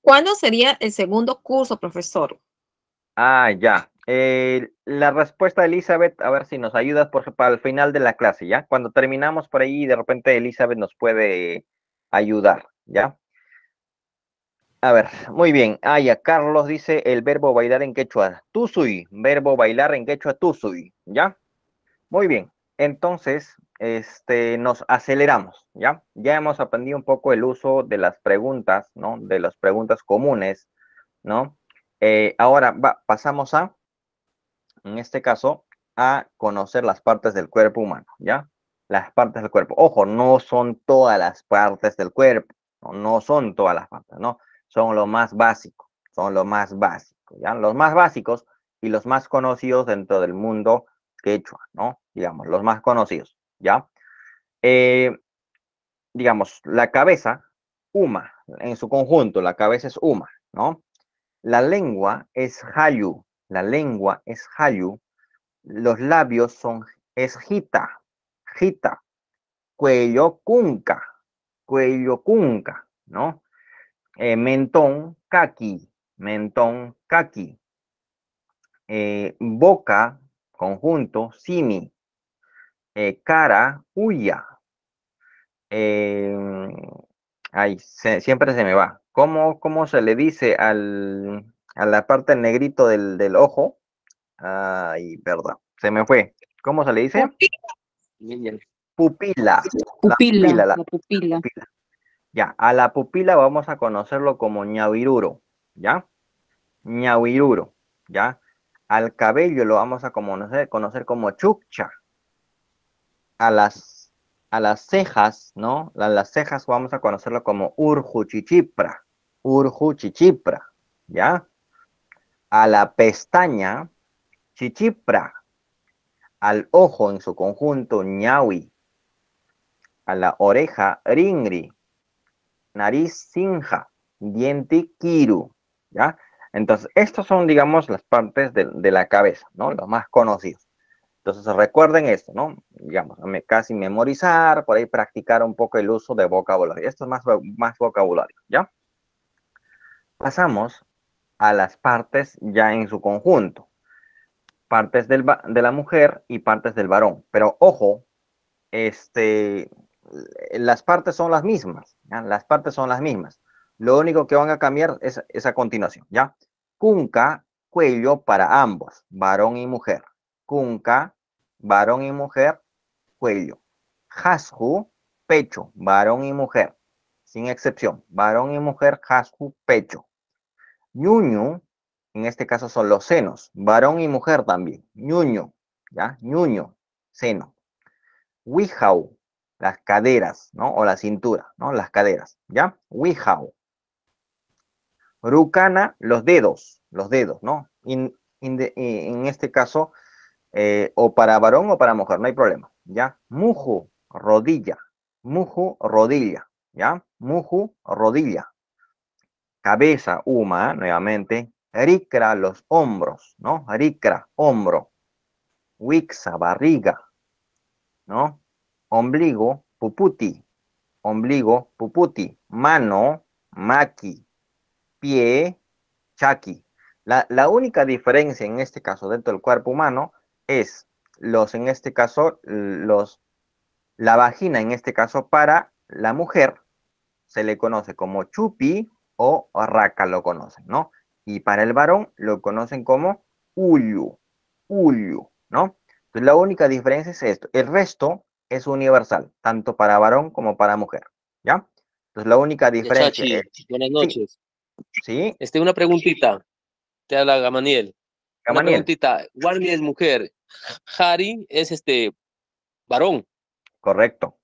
¿Cuándo sería el segundo curso, profesor? Ah, ya. Eh, la respuesta de Elizabeth, a ver si nos ayudas por, para el final de la clase, ¿ya? Cuando terminamos por ahí, de repente Elizabeth nos puede ayudar, ¿ya? A ver, muy bien. Ah, ya, Carlos dice el verbo bailar en quechua, tusui, verbo bailar en quechua, tusui, ¿ya? Muy bien, entonces, este, nos aceleramos, ¿ya? Ya hemos aprendido un poco el uso de las preguntas, ¿no? De las preguntas comunes, ¿no? Eh, ahora pasamos a en este caso, a conocer las partes del cuerpo humano, ¿ya? Las partes del cuerpo. Ojo, no son todas las partes del cuerpo, no, no son todas las partes, ¿no? Son lo más básico, son lo más básico, ¿ya? Los más básicos y los más conocidos dentro del mundo quechua, ¿no? Digamos, los más conocidos, ¿ya? Eh, digamos, la cabeza, Uma, en su conjunto, la cabeza es Uma, ¿no? La lengua es Hayu, la lengua es hayu, los labios son es jita, jita, cuello kunka, cuello kunka, ¿no? Eh, mentón kaki, mentón kaki, eh, boca conjunto simi, eh, cara huya, ay, siempre se me va. ¿Cómo, ¿Cómo se le dice al a la parte negrito del, ojo. Ay, verdad, se me fue. ¿Cómo se le dice? Pupila. Pupila. La pupila, Ya, a la pupila vamos a conocerlo como ñaviruro, ¿ya? Ñaviruro, ¿ya? Al cabello lo vamos a conocer, conocer como chucha. A las, a las cejas, ¿no? A las cejas vamos a conocerlo como urjuchichipra, urjuchichipra, ¿ya? a la pestaña chichipra, al ojo en su conjunto ñawi, a la oreja ringri, nariz sinja, diente kiru, ¿ya? Entonces, estas son, digamos, las partes de, la cabeza, ¿no? Los más conocidos. Entonces, recuerden esto, ¿no? Digamos, casi memorizar, por ahí practicar un poco el uso de vocabulario. Esto es más, más vocabulario, ¿ya? Pasamos a las partes ya en su conjunto. Partes de la mujer y partes del varón. Pero ojo, este, las partes son las mismas. Las partes son las mismas. Lo único que van a cambiar es esa continuación. ¿ya? Cunca, cuello para ambos, varón y mujer. Cunca, varón y mujer, cuello. Hashu, pecho, varón y mujer. Sin excepción, varón y mujer, hashu, pecho. Ñuño, en este caso son los senos, varón y mujer también. Ñuño, ¿ya? Ñuño, seno. Wihau, las caderas, ¿no? O la cintura, ¿no? Las caderas, ¿ya? Wihau. Rucana, los dedos, los dedos, ¿no? Eh, en este caso, eh, o para varón o para mujer, no hay problema, ¿ya? Muju, rodilla, muju, rodilla, ¿ya? Muju, rodilla cabeza, Uma, nuevamente. Aricra, los hombros, ¿no? Rikra, hombro. Wixa, barriga, ¿no? Ombligo, puputi. Ombligo, puputi. Mano, maqui. Pie, chaki. La, la, única diferencia en este caso dentro del cuerpo humano es los, en este caso, los, la vagina en este caso para la mujer se le conoce como chupi o raca lo conocen, ¿no? Y para el varón lo conocen como uyu, ullu, ¿no? Entonces la única diferencia es esto. El resto es universal, tanto para varón como para mujer, ¿ya? Entonces la única diferencia es... Buenas noches. Sí. Este, una preguntita. Te habla Gamaniel. Gamaniel. Una preguntita. es mujer. Hari es este varón. Correcto.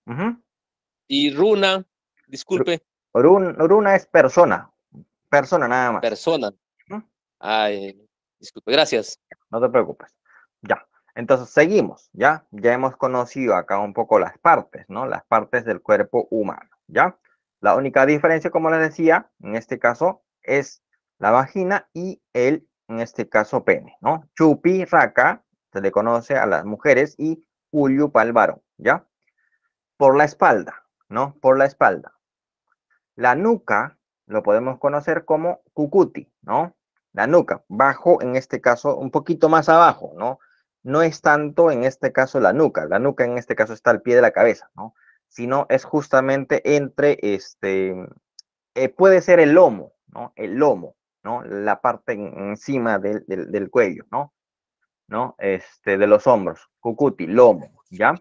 Y Runa, disculpe. Oruna es persona, persona nada más. Persona. Ay, disculpe, gracias. No te preocupes. Ya. Entonces seguimos, ¿ya? Ya hemos conocido acá un poco las partes, ¿no? Las partes del cuerpo humano, ¿ya? La única diferencia, como les decía, en este caso es la vagina y el, en este caso, pene, ¿no? Chupi, raca, se le conoce a las mujeres y Julio para ¿ya? Por la espalda, ¿no? Por la espalda. La nuca lo podemos conocer como cucuti, ¿no? La nuca, bajo en este caso, un poquito más abajo, ¿no? No es tanto en este caso la nuca, la nuca en este caso está al pie de la cabeza, ¿no? Sino es justamente entre este, eh, puede ser el lomo, ¿no? El lomo, ¿no? La parte encima del, cuello, ¿no? ¿No? Este, de los hombros, cucuti, lomo, ¿ya?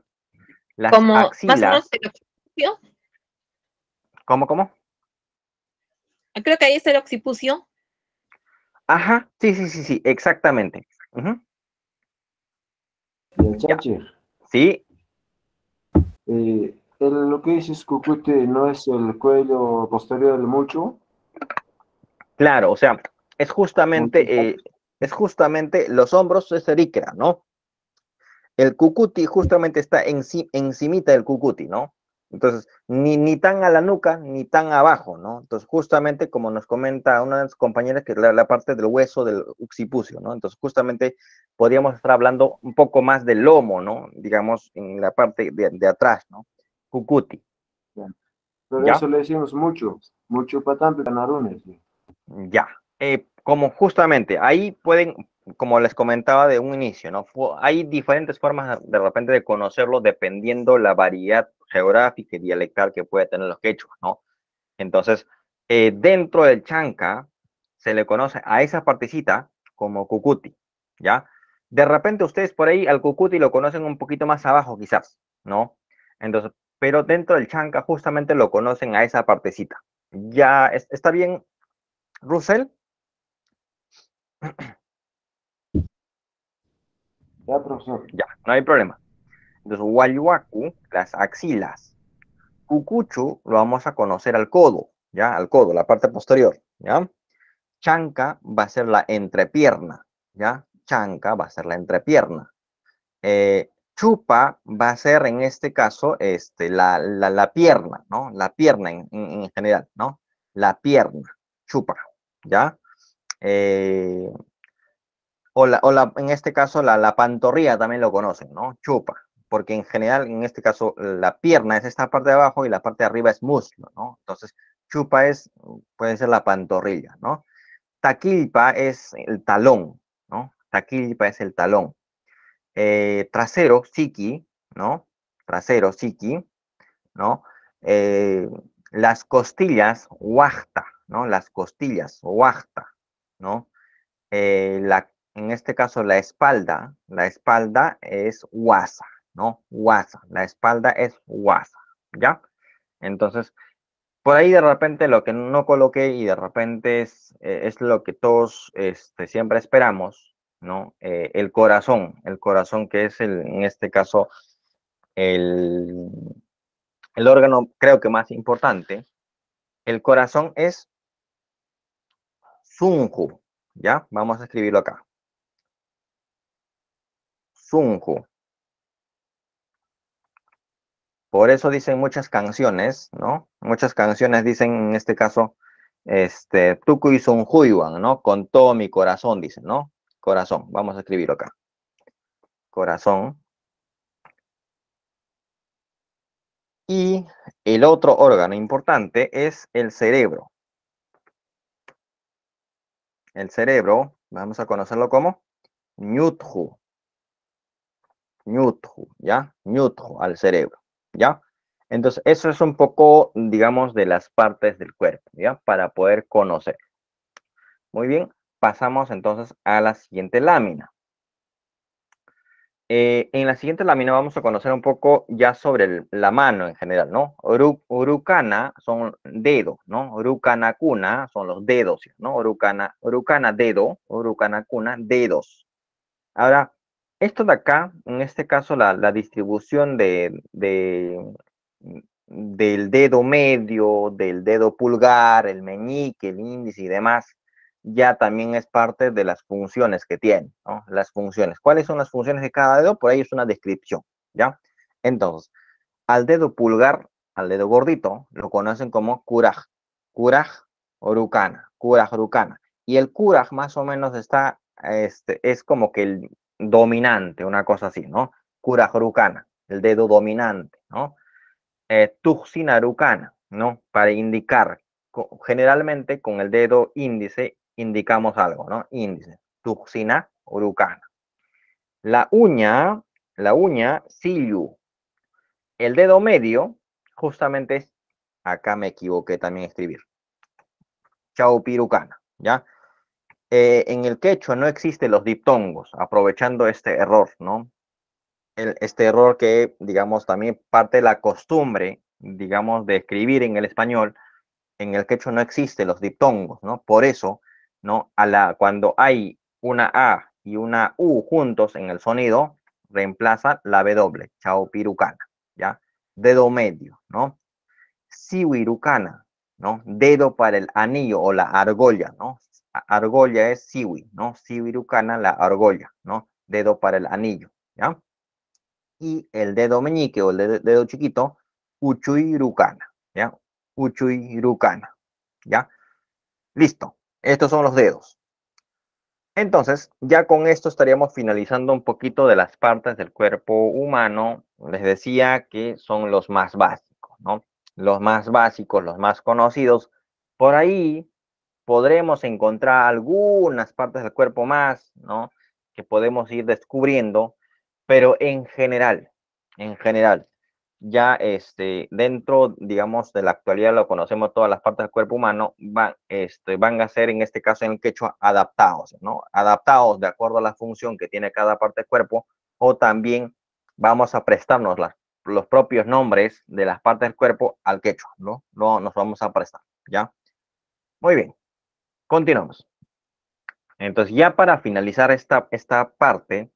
Las axilas. ¿Cómo, cómo? Creo que ahí está el occipucio. Ajá, sí, sí, sí, sí, exactamente. Uh -huh. Sí. Eh, lo que dices, Cucuti, no es el cuello posterior del mucho. Claro, o sea, es justamente, eh, es justamente los hombros es erícra, ¿no? El cucuti justamente está en, encimita del cucuti, ¿no? Entonces, ni, ni tan a la nuca, ni tan abajo, ¿no? Entonces, justamente como nos comenta una de las compañeras, que la, la parte del hueso del occipucio, ¿no? Entonces, justamente podríamos estar hablando un poco más del lomo, ¿no? Digamos, en la parte de, atrás, ¿no? Cucuti. Pero eso le decimos mucho, mucho patante canarones. Ya, eh, como justamente ahí pueden como les comentaba de un inicio, ¿no? Hay diferentes formas de repente de conocerlo dependiendo la variedad geográfica y dialectal que puede tener los quechuas, ¿no? Entonces, eh, dentro del chanca se le conoce a esa partecita como cucuti, ¿ya? De repente ustedes por ahí al cucuti lo conocen un poquito más abajo quizás, ¿no? Entonces, pero dentro del chanca justamente lo conocen a esa partecita. ¿Ya está bien, Russell? Ya, profesor. Ya, no hay problema. Entonces, guayuacu, las axilas. Cucuchu, lo vamos a conocer al codo, ¿ya? Al codo, la parte posterior, ¿ya? Chanca va a ser la entrepierna, ¿ya? Chanca va a ser la entrepierna. Eh, chupa va a ser en este caso este, la, pierna, ¿no? La pierna en, en, general, ¿no? La pierna, chupa, ¿ya? Eh, o, la, en este caso la, pantorrilla también lo conocen, ¿no? Chupa, porque en general, en este caso, la pierna es esta parte de abajo y la parte de arriba es muslo, ¿no? Entonces, chupa es, puede ser la pantorrilla, ¿no? Taquilpa es el talón, ¿no? Taquilpa es el talón. Eh, trasero, psiqui, ¿no? Trasero, psiqui, eh, ¿no? las costillas, huajta, ¿no? Las costillas, huajta, ¿no? la en este caso la espalda, la espalda es wasa, ¿no? Wasa, la espalda es wasa, ¿ya? Entonces, por ahí de repente lo que no coloqué y de repente es, eh, es lo que todos este, siempre esperamos, ¿no? Eh, el corazón, el corazón que es el, en este caso el, el órgano creo que más importante. El corazón es sunju, ¿ya? Vamos a escribirlo acá. Sunju. Por eso dicen muchas canciones, ¿no? Muchas canciones dicen, en este caso, este, Tuku y ¿no? Con todo mi corazón, dicen, ¿no? Corazón, vamos a escribirlo acá. Corazón. Y el otro órgano importante es el cerebro. El cerebro, vamos a conocerlo como Nyuthu neutro, ¿ya? Neutro al cerebro, ¿ya? Entonces, eso es un poco, digamos, de las partes del cuerpo, ¿ya? Para poder conocer. Muy bien, pasamos entonces a la siguiente lámina. Eh, en la siguiente lámina vamos a conocer un poco ya sobre la mano en general, ¿no? Urukana son dedos, ¿no? Urukana cuna son los dedos, ¿no? Urucana, urukana, dedo, urukana cuna dedos. Ahora, esto de acá, en este caso la, distribución de, del dedo medio, del dedo pulgar, el meñique, el índice y demás, ya también es parte de las funciones que tiene, ¿no? Las funciones. ¿Cuáles son las funciones de cada dedo? Por ahí es una descripción, ¿ya? Entonces, al dedo pulgar, al dedo gordito, lo conocen como curaj, curaj orucana, curaj orucana. Y el curaj más o menos está, este, es como que el, dominante, una cosa así, ¿no? curajurucana el dedo dominante, ¿no? Eh, rucana, ¿no? Para indicar, generalmente con el dedo índice indicamos algo, ¿no? Índice, tuxina urucana. La uña, la uña, siyu. El dedo medio, justamente es, acá me equivoqué también escribir, chaupirucana, ¿ya? Eh, en el quechua no existen los diptongos, aprovechando este error, ¿no? El, este error que, digamos, también parte de la costumbre, digamos, de escribir en el español, en el quechua no existen los diptongos, ¿no? Por eso, ¿no? A la, cuando hay una A y una U juntos en el sonido, reemplaza la B doble, pirucana, ¿ya? Dedo medio, ¿no? Si Siwirucana, ¿no? Dedo para el anillo o la argolla, ¿no? argolla es siwi, ¿no? Siwirucana, la argolla, ¿no? Dedo para el anillo, ¿ya? Y el dedo meñique o el dedo, chiquito, uchuirucana, ¿ya? Uchuirucana, ¿ya? Listo, estos son los dedos. Entonces, ya con esto estaríamos finalizando un poquito de las partes del cuerpo humano. Les decía que son los más básicos, ¿no? Los más básicos, los más conocidos. Por ahí podremos encontrar algunas partes del cuerpo más, ¿no? Que podemos ir descubriendo, pero en general, en general, ya este, dentro, digamos, de la actualidad lo conocemos todas las partes del cuerpo humano, van, este, van a ser en este caso en el quechua adaptados, ¿no? Adaptados de acuerdo a la función que tiene cada parte del cuerpo o también vamos a prestarnos los propios nombres de las partes del cuerpo al quechua, ¿no? No nos vamos a prestar, ¿ya? Muy bien. Continuamos. Entonces, ya para finalizar esta, esta parte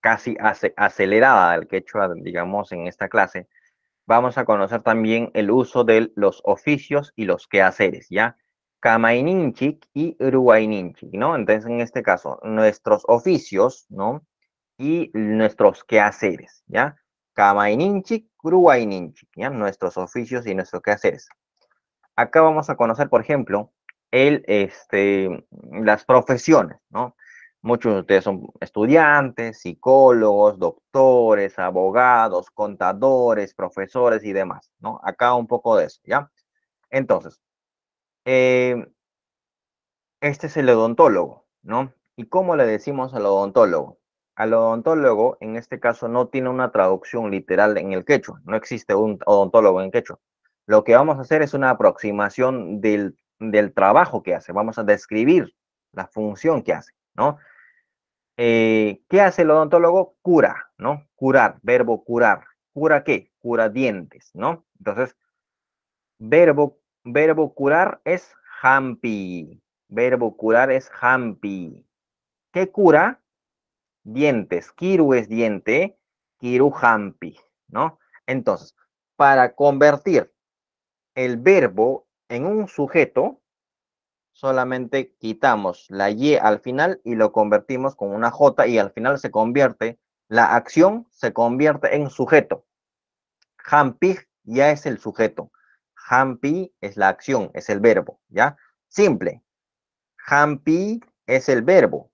casi acelerada del quechua, digamos, en esta clase, vamos a conocer también el uso de los oficios y los quehaceres, ¿ya? Kamaininchik y Ruaininchik, ¿no? Entonces, en este caso, nuestros oficios, ¿no? Y nuestros quehaceres, ¿ya? Kamaininchik, Ruaininchik, ¿ya? Nuestros oficios y nuestros quehaceres. Acá vamos a conocer, por ejemplo, el, este, las profesiones, ¿no? Muchos de ustedes son estudiantes, psicólogos, doctores, abogados, contadores, profesores y demás, ¿no? Acá un poco de eso, ¿ya? Entonces, eh, este es el odontólogo, ¿no? ¿Y cómo le decimos al odontólogo? Al odontólogo, en este caso, no tiene una traducción literal en el quechua, no existe un odontólogo en quechua. Lo que vamos a hacer es una aproximación del del trabajo que hace, vamos a describir la función que hace, ¿no? Eh, ¿Qué hace el odontólogo? Cura, ¿no? Curar, verbo curar. ¿Cura qué? Cura dientes, ¿no? Entonces, verbo, verbo curar es hampi. Verbo curar es hampi. ¿Qué cura? Dientes. Kiru es diente. Kiru hampi, ¿no? Entonces, para convertir el verbo en un sujeto solamente quitamos la Y al final y lo convertimos con una J y al final se convierte, la acción se convierte en sujeto. Hampig ya es el sujeto. Hampi es la acción, es el verbo, ¿ya? Simple. Hampi es el verbo.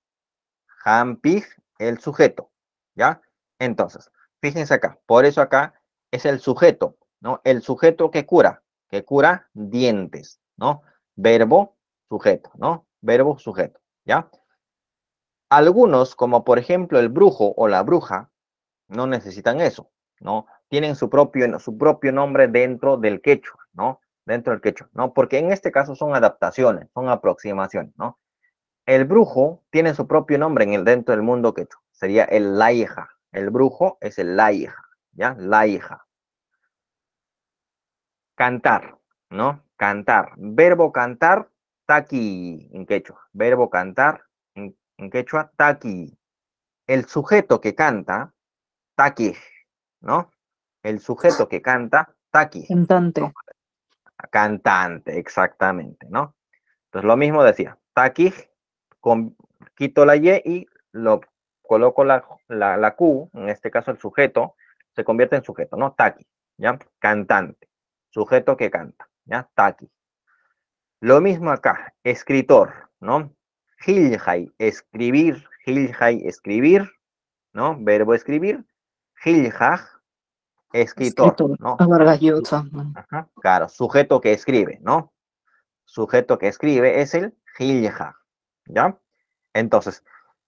Hampig el sujeto, ¿ya? Entonces, fíjense acá, por eso acá es el sujeto, ¿no? El sujeto que cura, que cura dientes, ¿no? Verbo, sujeto, ¿no? Verbo, sujeto, ¿ya? Algunos, como por ejemplo el brujo o la bruja, no necesitan eso, ¿no? Tienen su propio, su propio nombre dentro del quechua, ¿no? Dentro del quechua, ¿no? Porque en este caso son adaptaciones, son aproximaciones, ¿no? El brujo tiene su propio nombre en el, dentro del mundo quechua, sería el laija. El brujo es el laija, ¿ya? Laija, Cantar, ¿no? Cantar. Verbo cantar, taqui en quechua. Verbo cantar en, quechua, taqui. El sujeto que canta, taqui, ¿no? El sujeto que canta, taqui. Cantante. Cantante, exactamente, ¿no? Entonces lo mismo decía, taqui, quito la Y y lo coloco la, la, la, Q, en este caso el sujeto, se convierte en sujeto, ¿no? Taqui, ¿ya? Cantante sujeto que canta, ¿ya? aquí Lo mismo acá, escritor, ¿no? Hiljai, escribir, Hiljai, escribir, ¿no? Verbo escribir. Giljaj, escritor, ¿no? Ah, claro, sujeto que escribe, ¿no? Sujeto que escribe es el Hiljaj, ¿ya? Entonces,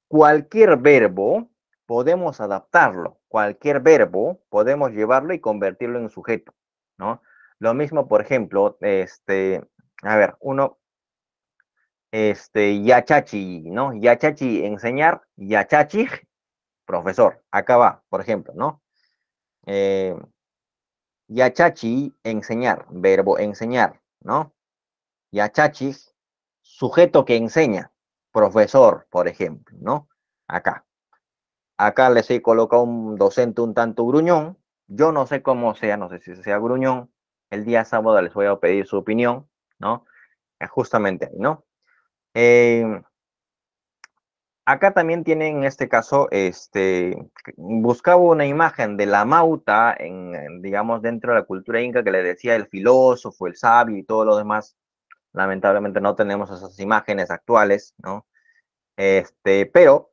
cualquier verbo podemos adaptarlo, cualquier verbo podemos llevarlo y convertirlo en sujeto, ¿no? Lo mismo, por ejemplo, este, a ver, uno, este, yachachi, ¿no? Yachachi, enseñar, yachachi, profesor, acá va, por ejemplo, ¿no? Eh, yachachi, enseñar, verbo enseñar, ¿no? Yachachi, sujeto que enseña, profesor, por ejemplo, ¿no? Acá. Acá le he colocado un docente un tanto gruñón. Yo no sé cómo sea, no sé si sea gruñón, el día sábado les voy a pedir su opinión, ¿no? Eh, justamente ahí, ¿no? Em, acá también tienen en este caso, este, buscaba una imagen de la mauta, digamos, dentro de la cultura inca que le decía el filósofo, el sabio y todo lo demás. Lamentablemente no tenemos esas imágenes actuales, ¿no? Este, pero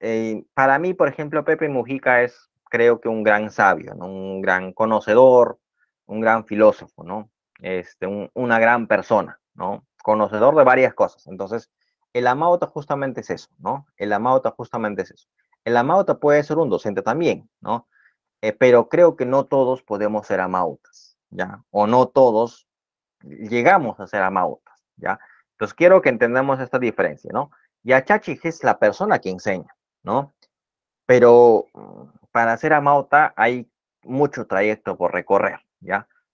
eh, para mí, por ejemplo, Pepe Mujica es, creo que un gran sabio, un gran conocedor, un gran filósofo, ¿no? Este, una gran persona, ¿no? Conocedor de varias cosas. Entonces, el amauta justamente es eso, ¿no? El amauta justamente es eso. El amauta puede ser un docente también, ¿no? Eh, pero creo que no todos podemos ser amautas, ¿ya? O no todos llegamos a ser amautas, ¿ya? Entonces, quiero que entendamos esta diferencia, ¿no? Achachi es la persona que enseña, ¿no? Pero mm, para ser amauta hay mucho trayecto por recorrer,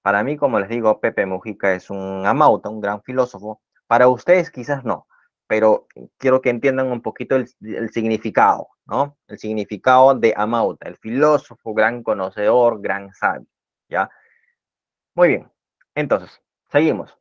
para mí, como les digo, Pepe Mujica es un amauta, un gran filósofo. Para ustedes quizás no, pero quiero que entiendan un poquito el, significado, ¿no? El significado de amauta, el filósofo, gran conocedor, gran sabio, ¿ya? Muy bien, entonces, seguimos.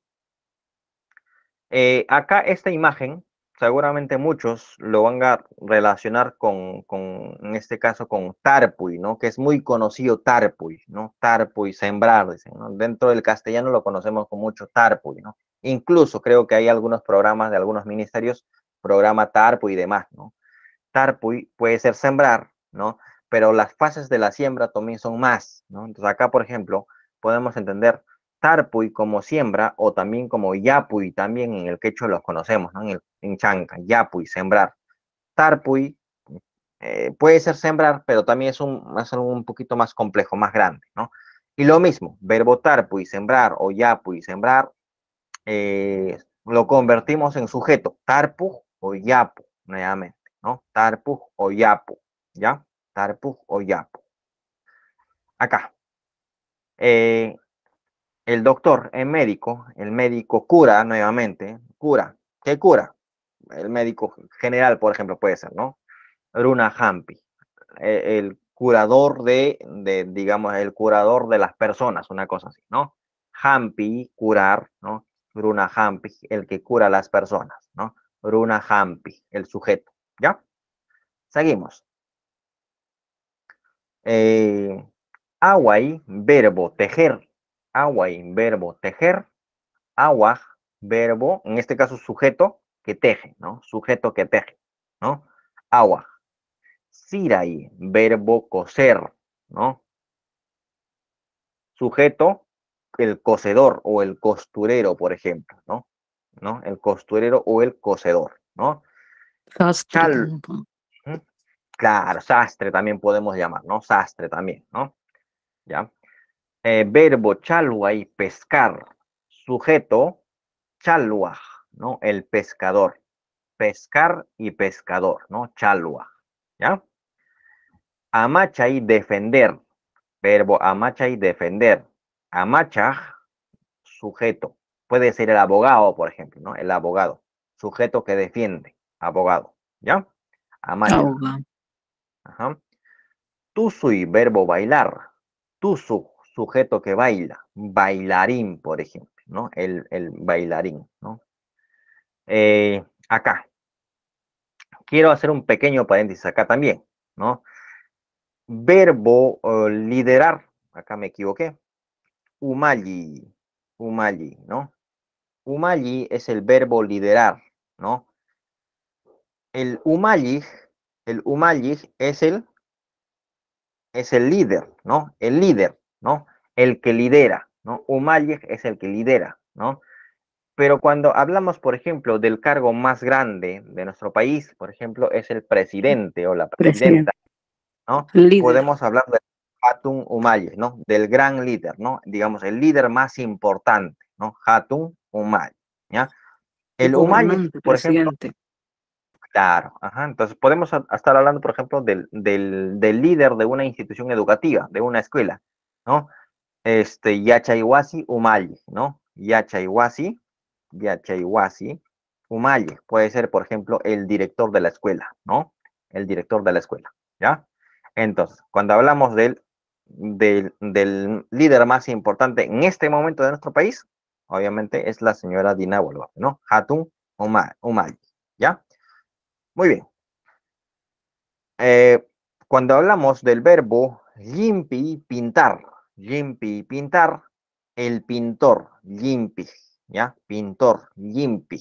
Eh, acá esta imagen seguramente muchos lo van a relacionar con, en este caso, con Tarpuy, ¿no? Que es muy conocido Tarpuy, ¿no? Tarpuy, sembrar, dicen, ¿no? Dentro del castellano lo conocemos con mucho Tarpuy, ¿no? Incluso creo que hay algunos programas de algunos ministerios, programa Tarpuy y demás, ¿no? Tarpuy puede ser sembrar, ¿no? Pero las fases de la siembra también son más, ¿no? Entonces acá, por ejemplo, podemos entender Tarpuy como siembra o también como Yapuy, también en el quecho los conocemos, ¿no? en, el, en Chanca, Yapuy, sembrar. Tarpuy eh, puede ser sembrar, pero también es un, un poquito más complejo, más grande, ¿no? Y lo mismo, verbo tarpuy, sembrar o Yapuy, sembrar, eh, lo convertimos en sujeto, tarpu o yapu, nuevamente, ¿no? Tarpu o yapu, ¿ya? Tarpu o yapu. Acá. Eh, el doctor, el médico, el médico cura nuevamente, cura, ¿qué cura? El médico general, por ejemplo, puede ser, ¿no? Runa Hampi, e, el, curador de, digamos, el curador de las personas, una cosa así, ¿no? Hampi, curar, ¿no? Runa Hampi, el que cura a las personas, ¿no? Runa Hampi, el sujeto, ¿ya? Seguimos. Eh, verbo tejer y verbo tejer, agua verbo, en este caso sujeto que teje, ¿no? Sujeto que teje, ¿no? agua Sirai, verbo coser, ¿no? Sujeto, el cosedor o el costurero, por ejemplo, ¿no? ¿No? El costurero o el cosedor, ¿no? Sastre. claro, sastre también podemos llamar, ¿no? Sastre también, ¿no? ¿Ya? Eh, verbo chalua y pescar, sujeto chalua, ¿no? El pescador, pescar y pescador, ¿no? Chalua, ¿ya? Amacha y defender, verbo amacha y defender, amacha, sujeto, puede ser el abogado, por ejemplo, ¿no? El abogado, sujeto que defiende, abogado, ¿ya? Amacha. Ajá. Tusui, verbo bailar, tusu, sujeto que baila, bailarín, por ejemplo, ¿no? El, bailarín, ¿no? Eh, acá. Quiero hacer un pequeño paréntesis acá también, ¿no? Verbo eh, liderar, acá me equivoqué. Umalli, umalli, ¿no? Umalli es el verbo liderar, ¿no? El umalli, el umalli es el es el líder, ¿no? El líder. ¿no? El que lidera, ¿no? es el que lidera, ¿no? Pero cuando hablamos, por ejemplo, del cargo más grande de nuestro país, por ejemplo, es el presidente o la presidenta, ¿no? Podemos hablar de Hatun Humayes ¿no? Del gran líder, ¿no? Digamos, el líder más importante, ¿no? Hatun Humayes ¿ya? El Umayek, por ejemplo... Claro, Entonces podemos estar hablando, por ejemplo, del líder de una institución educativa, de una escuela. ¿no? Este, yachaywasi Umalle, ¿no? yachaywasi yachaywasi Umaye. Puede ser, por ejemplo, el director de la escuela, ¿no? El director de la escuela, ¿ya? Entonces, cuando hablamos del, del, líder más importante en este momento de nuestro país, obviamente es la señora Dina Boluarte, ¿no? Hatun Umalle, ¿ya? Muy bien. Eh, cuando hablamos del verbo limpi, pintar, y pintar, el pintor, limpi ¿ya? Pintor, Yimpi,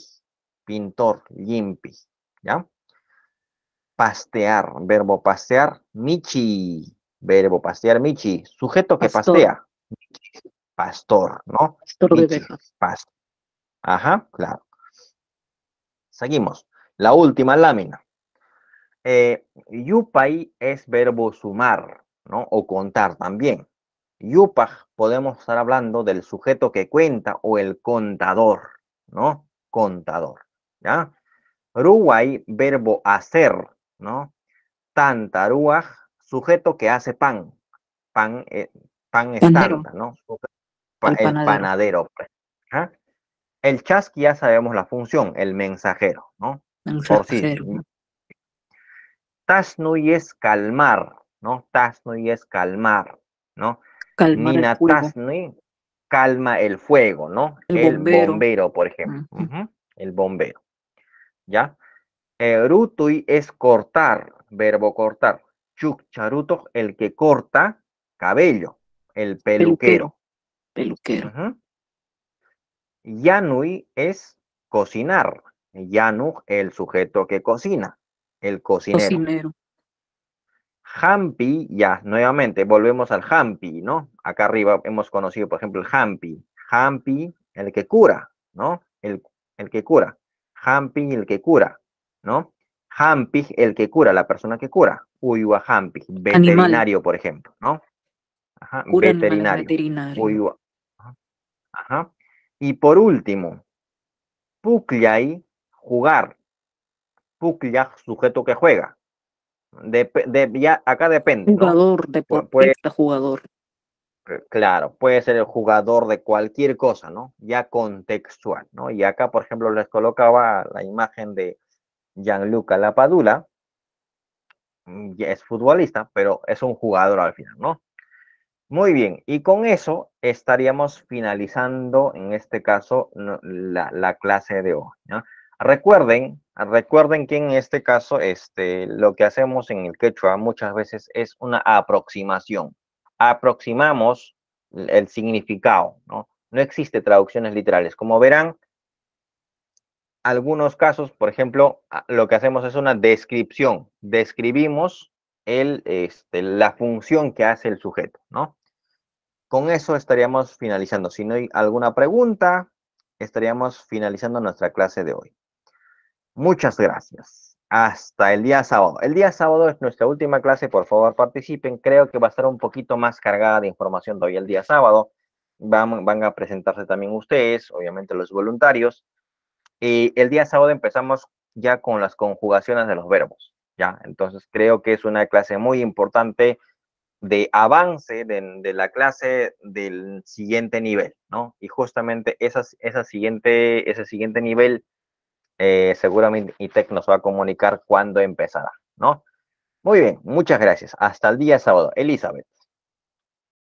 pintor, Yimpi, ¿ya? Pastear, verbo pastear, Michi, verbo pastear, Michi, sujeto que pastea, pastor, ¿no? Pastor de Ajá, claro. Seguimos. La última lámina. Eh, yupai es verbo sumar, ¿no? O contar también. Yupaj podemos estar hablando del sujeto que cuenta o el contador, ¿no? Contador, ¿ya? uruguay. verbo hacer, ¿no? Tantaruaj, sujeto que hace pan. Pan, eh, pan es ¿no? el, panadero. Pues, el chasqui ya sabemos la función, el mensajero, ¿no? Mensajero. Por mm. es calmar, ¿no? y es calmar, ¿no? Calmar calma el fuego, ¿no? El, bombero. por ah, ejemplo. El bombero. ¿Ya? Erutui es cortar, verbo cortar. Chuk el que corta cabello, el peluquero. Peluquero. Yanui es cocinar. Yanu, el sujeto que cocina, el cocinero. cocinero. Hampi, ya, nuevamente, volvemos al Hampi, ¿no? Acá arriba hemos conocido, por ejemplo, el Hampi. Hampi, el que cura, ¿no? El, que cura. Hampi, el que cura, ¿no? Hampi, el que cura, la persona que cura. Uyua Hampi, veterinario, por ejemplo, ¿no? Ajá, veterinario. Uyua. Ajá. Y por último, Pukliai, jugar. Pucliay, sujeto que juega de, ya acá depende. Jugador, ¿no? jugador. Este claro, puede ser el jugador de cualquier cosa, ¿no? Ya contextual, ¿no? Y acá, por ejemplo, les colocaba la imagen de Gianluca Lapadula, mm, es futbolista, pero es un jugador al final, ¿no? Muy bien, y con eso estaríamos finalizando, en este caso, la, clase de hoy. Recuerden Recuerden que en este caso, este, lo que hacemos en el quechua muchas veces es una aproximación. Aproximamos el significado, ¿no? No existe traducciones literales. Como verán, algunos casos, por ejemplo, lo que hacemos es una descripción. Describimos el, este, la función que hace el sujeto, ¿no? Con eso estaríamos finalizando. Si no hay alguna pregunta, estaríamos finalizando nuestra clase de hoy. Muchas gracias. Hasta el día sábado. El día sábado es nuestra última clase, por favor participen. Creo que va a estar un poquito más cargada de información hoy el día sábado. Van, van a presentarse también ustedes, obviamente los voluntarios. Y el día sábado empezamos ya con las conjugaciones de los verbos. ¿ya? Entonces creo que es una clase muy importante de avance de, la clase del siguiente nivel, ¿no? Y justamente esa siguiente, ese siguiente nivel eh, seguramente ITEC nos va a comunicar cuándo empezará, ¿no? Muy bien, muchas gracias. Hasta el día sábado. Elizabeth.